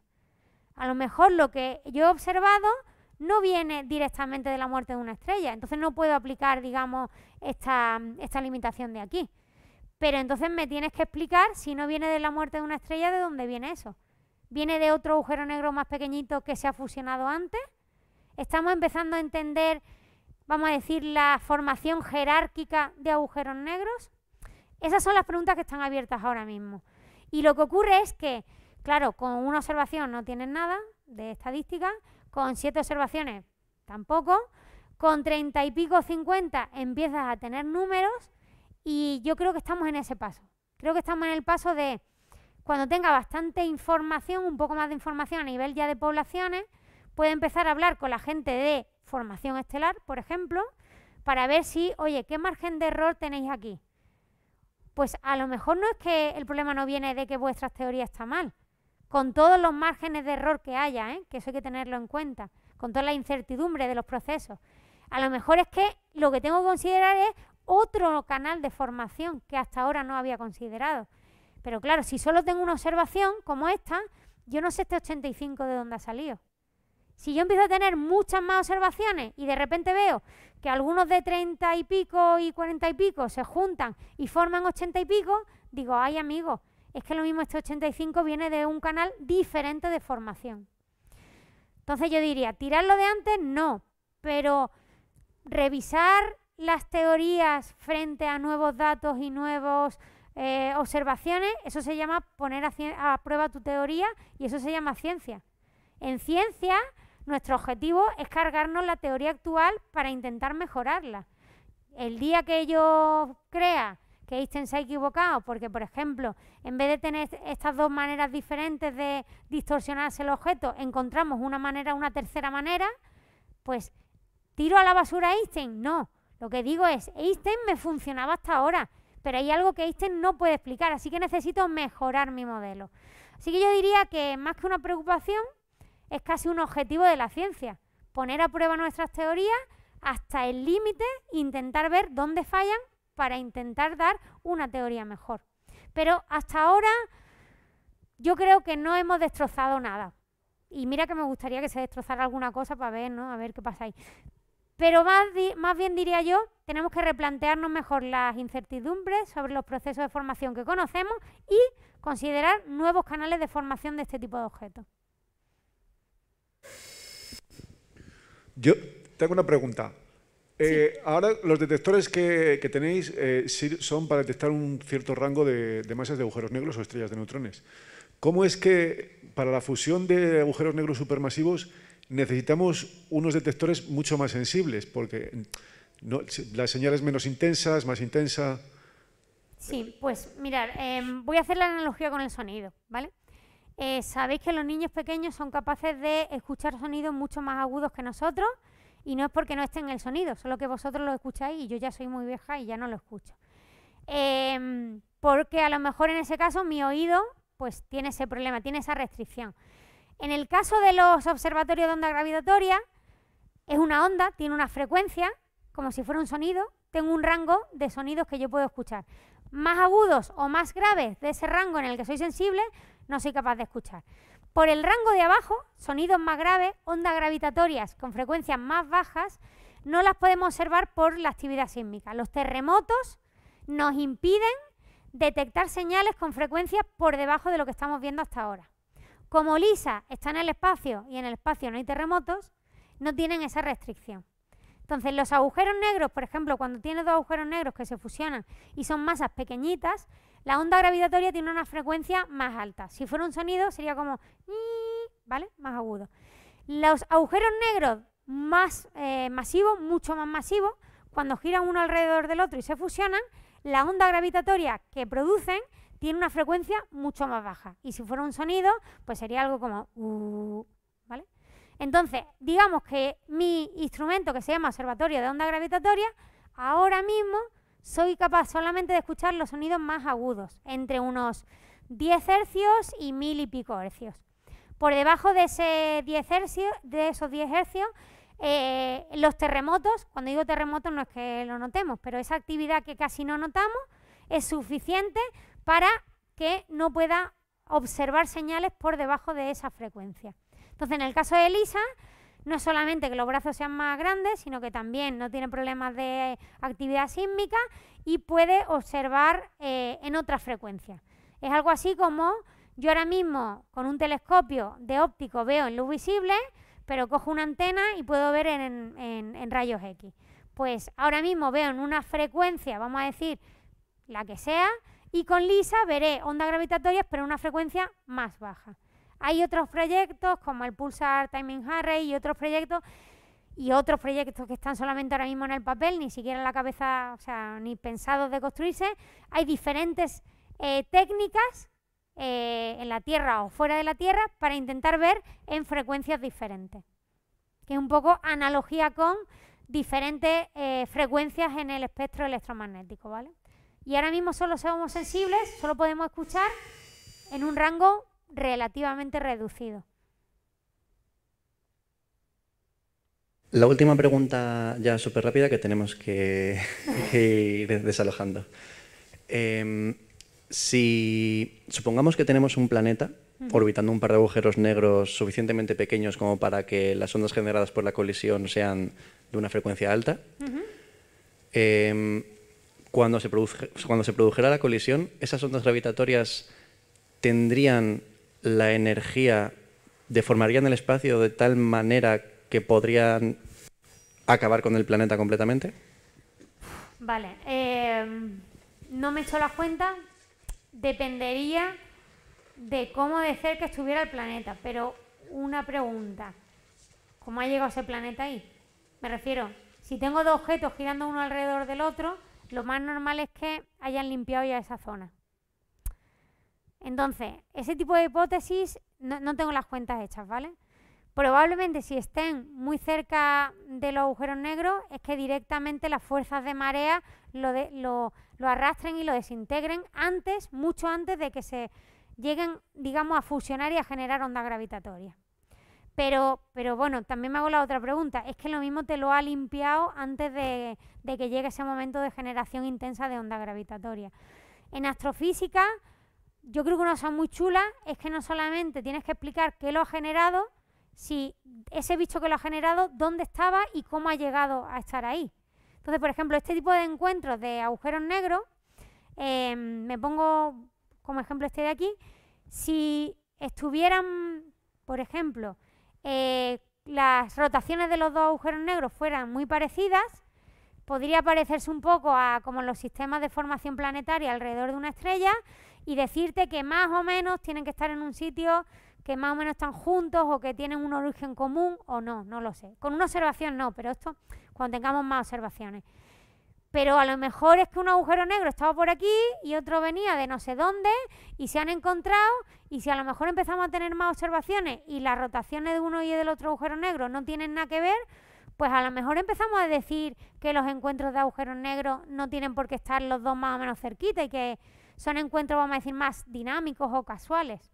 A lo mejor lo que yo he observado no viene directamente de la muerte de una estrella, entonces no puedo aplicar, digamos, esta, limitación de aquí. Pero entonces me tienes que explicar si no viene de la muerte de una estrella, ¿de dónde viene eso? ¿Viene de otro agujero negro más pequeñito que se ha fusionado antes? ¿Estamos empezando a entender, vamos a decir, la formación jerárquica de agujeros negros? Esas son las preguntas que están abiertas ahora mismo. Y lo que ocurre es que Claro, con una observación no tienes nada de estadística, con siete observaciones tampoco, con treinta y pico, cincuenta empiezas a tener números y yo creo que estamos en ese paso. Creo que estamos en el paso de cuando tenga bastante información, un poco más de información a nivel ya de poblaciones, puede empezar a hablar con la gente de formación estelar, por ejemplo, para ver si, oye, ¿qué margen de error tenéis aquí? Pues a lo mejor no es que el problema no viene de que vuestras teoría está mal, con todos los márgenes de error que haya, ¿eh? que eso hay que tenerlo en cuenta, con toda la incertidumbre de los procesos. A lo mejor es que lo que tengo que considerar es otro canal de formación que hasta ahora no había considerado. Pero claro, si solo tengo una observación como esta, yo no sé este 85 de dónde ha salido. Si yo empiezo a tener muchas más observaciones y de repente veo que algunos de 30 y pico y 40 y pico se juntan y forman 80 y pico, digo, ay amigos, es que lo mismo este 85 viene de un canal diferente de formación. Entonces yo diría, tirarlo de antes no, pero revisar las teorías frente a nuevos datos y nuevas eh, observaciones, eso se llama poner a, a prueba tu teoría y eso se llama ciencia. En ciencia, nuestro objetivo es cargarnos la teoría actual para intentar mejorarla. El día que yo crea que Einstein se ha equivocado, porque por ejemplo, en vez de tener estas dos maneras diferentes de distorsionarse el objeto, encontramos una manera, una tercera manera, pues tiro a la basura Einstein, no. Lo que digo es, Einstein me funcionaba hasta ahora, pero hay algo que Einstein no puede explicar, así que necesito mejorar mi modelo. Así que yo diría que más que una preocupación, es casi un objetivo de la ciencia, poner a prueba nuestras teorías hasta el límite, intentar ver dónde fallan para intentar dar una teoría mejor. Pero hasta ahora yo creo que no hemos destrozado nada. Y mira que me gustaría que se destrozara alguna cosa para ver, ¿no? A ver qué pasa ahí. Pero más, más, bien diría yo, tenemos que replantearnos mejor las incertidumbres sobre los procesos de formación que conocemos y considerar nuevos canales de formación de este tipo de objetos. Yo tengo una pregunta. Eh, ahora, los detectores que, tenéis eh, son para detectar un cierto rango de, masas de agujeros negros o estrellas de neutrones. ¿Cómo es que para la fusión de agujeros negros supermasivos necesitamos unos detectores mucho más sensibles? Porque la señal es menos intensa, es más intensa. Sí, pues mirar, em, voy a hacer la analogía con el sonido, ¿vale? Eh, sabéis que los niños pequeños son capaces de escuchar sonidos mucho más agudos que nosotros y no es porque no esté en el sonido, solo que vosotros lo escucháis y yo ya soy muy vieja y ya no lo escucho. Em, porque a lo mejor en ese caso mi oído pues tiene ese problema, tiene esa restricción. En el caso de los observatorios de onda gravitatoria, es una onda, tiene una frecuencia, como si fuera un sonido, tengo un rango de sonidos que yo puedo escuchar. Más agudos o más graves de ese rango en el que soy sensible, no soy capaz de escuchar. Por el rango de abajo, sonidos más graves, ondas gravitatorias con frecuencias más bajas, no las podemos observar por la actividad sísmica. Los terremotos nos impiden detectar señales con frecuencias por debajo de lo que estamos viendo hasta ahora. Como LISA está en el espacio y en el espacio no hay terremotos, no tienen esa restricción. Entonces, los agujeros negros, por ejemplo, cuando tiene dos agujeros negros que se fusionan y son masas pequeñitas, la onda gravitatoria tiene una frecuencia más alta. Si fuera un sonido sería como... ¿Vale? Más agudo. Los agujeros negros más eh, masivos, mucho más masivos, cuando giran uno alrededor del otro y se fusionan, la onda gravitatoria que producen tiene una frecuencia mucho más baja. Y si fuera un sonido, pues sería algo como... Uh", ¿Vale? Entonces, digamos que mi instrumento que se llama observatorio de onda gravitatoria, ahora mismo soy capaz solamente de escuchar los sonidos más agudos, entre unos 10 hercios y mil y pico hercios. Por debajo de, ese 10 de esos 10 hercios, eh, los terremotos, cuando digo terremotos no es que lo notemos, pero esa actividad que casi no notamos es suficiente para que no pueda observar señales por debajo de esa frecuencia. Entonces, en el caso de Elisa, no solamente que los brazos sean más grandes, sino que también no tiene problemas de actividad sísmica y puede observar eh, en otras frecuencias. Es algo así como yo ahora mismo con un telescopio de óptico veo en luz visible, pero cojo una antena y puedo ver en, en rayos X. Pues ahora mismo veo en una frecuencia, vamos a decir, la que sea, y con lisa veré ondas gravitatorias, pero en una frecuencia más baja. Hay otros proyectos como el Pulsar Timing Harry y otros proyectos y otros proyectos que están solamente ahora mismo en el papel, ni siquiera en la cabeza, o sea, ni pensados de construirse. Hay diferentes eh, técnicas eh, en la Tierra o fuera de la Tierra para intentar ver en frecuencias diferentes, que es un poco analogía con diferentes eh, frecuencias en el espectro electromagnético, ¿vale? Y ahora mismo solo somos sensibles, solo podemos escuchar en un rango relativamente reducido. La última pregunta ya súper rápida que tenemos que, ir desalojando. Em, si supongamos que tenemos un planeta orbitando un par de agujeros negros suficientemente pequeños como para que las ondas generadas por la colisión sean de una frecuencia alta, em, cuando, se cuando se produjera la colisión, esas ondas gravitatorias tendrían la energía en el espacio de tal manera que podrían acabar con el planeta completamente? Vale, eh, no me he hecho la cuenta, dependería de cómo de cerca estuviera el planeta, pero una pregunta, ¿cómo ha llegado ese planeta ahí? Me refiero, si tengo dos objetos girando uno alrededor del otro, lo más normal es que hayan limpiado ya esa zona. Entonces, ese tipo de hipótesis no, tengo las cuentas hechas, ¿vale? Probablemente si estén muy cerca de los agujeros negros es que directamente las fuerzas de marea lo, arrastren y lo desintegren antes, mucho antes de que se lleguen, digamos, a fusionar y a generar onda gravitatoria. Pero, pero bueno, también me hago la otra pregunta. Es que lo mismo te lo ha limpiado antes de, de que llegue ese momento de generación intensa de onda gravitatoria. En astrofísica yo creo que una cosa muy chula es que no solamente tienes que explicar qué lo ha generado, si ese bicho que lo ha generado, dónde estaba y cómo ha llegado a estar ahí. Entonces, por ejemplo, este tipo de encuentros de agujeros negros, em, me pongo como ejemplo este de aquí, si estuvieran, por ejemplo, eh, las rotaciones de los dos agujeros negros fueran muy parecidas, podría parecerse un poco a como los sistemas de formación planetaria alrededor de una estrella, y decirte que más o menos tienen que estar en un sitio que más o menos están juntos o que tienen un origen común o no, no lo sé. Con una observación no, pero esto cuando tengamos más observaciones. Pero a lo mejor es que un agujero negro estaba por aquí y otro venía de no sé dónde y se han encontrado y si a lo mejor empezamos a tener más observaciones y las rotaciones de uno y del otro agujero negro no tienen nada que ver, pues a lo mejor empezamos a decir que los encuentros de agujeros negros no tienen por qué estar los dos más o menos cerquita y que son encuentros, vamos a decir, más dinámicos o casuales.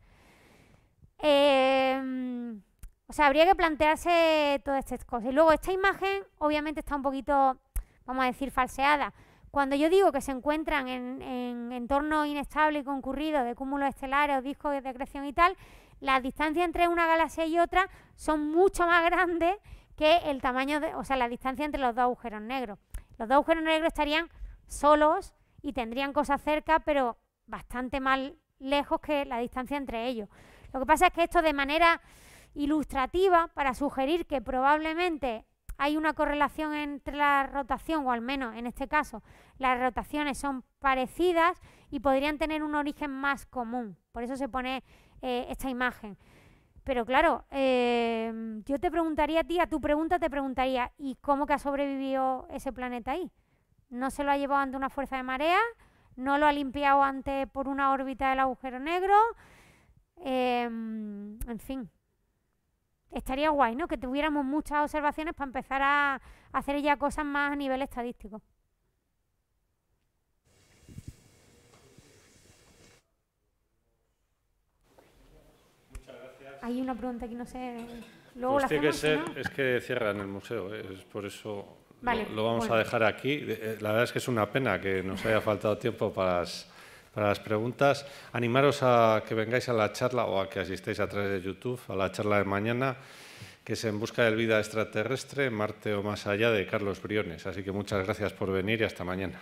Em, o sea, habría que plantearse todas estas cosas. Y luego, esta imagen obviamente está un poquito, vamos a decir, falseada. Cuando yo digo que se encuentran en, en entornos inestables y concurridos de cúmulos estelares o discos de decreción y tal, la distancia entre una galaxia y otra son mucho más grandes que el tamaño, o sea, la distancia entre los dos agujeros negros. Los dos agujeros negros estarían solos y tendrían cosas cerca, pero bastante más lejos que la distancia entre ellos. Lo que pasa es que esto de manera ilustrativa, para sugerir que probablemente hay una correlación entre la rotación, o al menos en este caso, las rotaciones son parecidas y podrían tener un origen más común. Por eso se pone eh, esta imagen. Pero claro, eh, yo te preguntaría a ti, a tu pregunta te preguntaría, ¿y cómo que ha sobrevivido ese planeta ahí? no se lo ha llevado ante una fuerza de marea, no lo ha limpiado antes por una órbita del agujero negro. Em, en fin, estaría guay, ¿no? Que tuviéramos muchas observaciones para empezar a hacer ya cosas más a nivel estadístico. Muchas gracias. Hay una pregunta que no sé. pues tiene que ser, es que cierran el museo, ¿eh? es por eso lo, vamos a dejar aquí. Eh, la verdad es que es una pena que nos haya faltado tiempo para las, para las preguntas. Animaros a que vengáis a la charla o a que asistáis a través de YouTube a la charla de mañana que es En busca del vida extraterrestre, Marte o más allá, de Carlos Briones. Así que muchas gracias por venir y hasta mañana.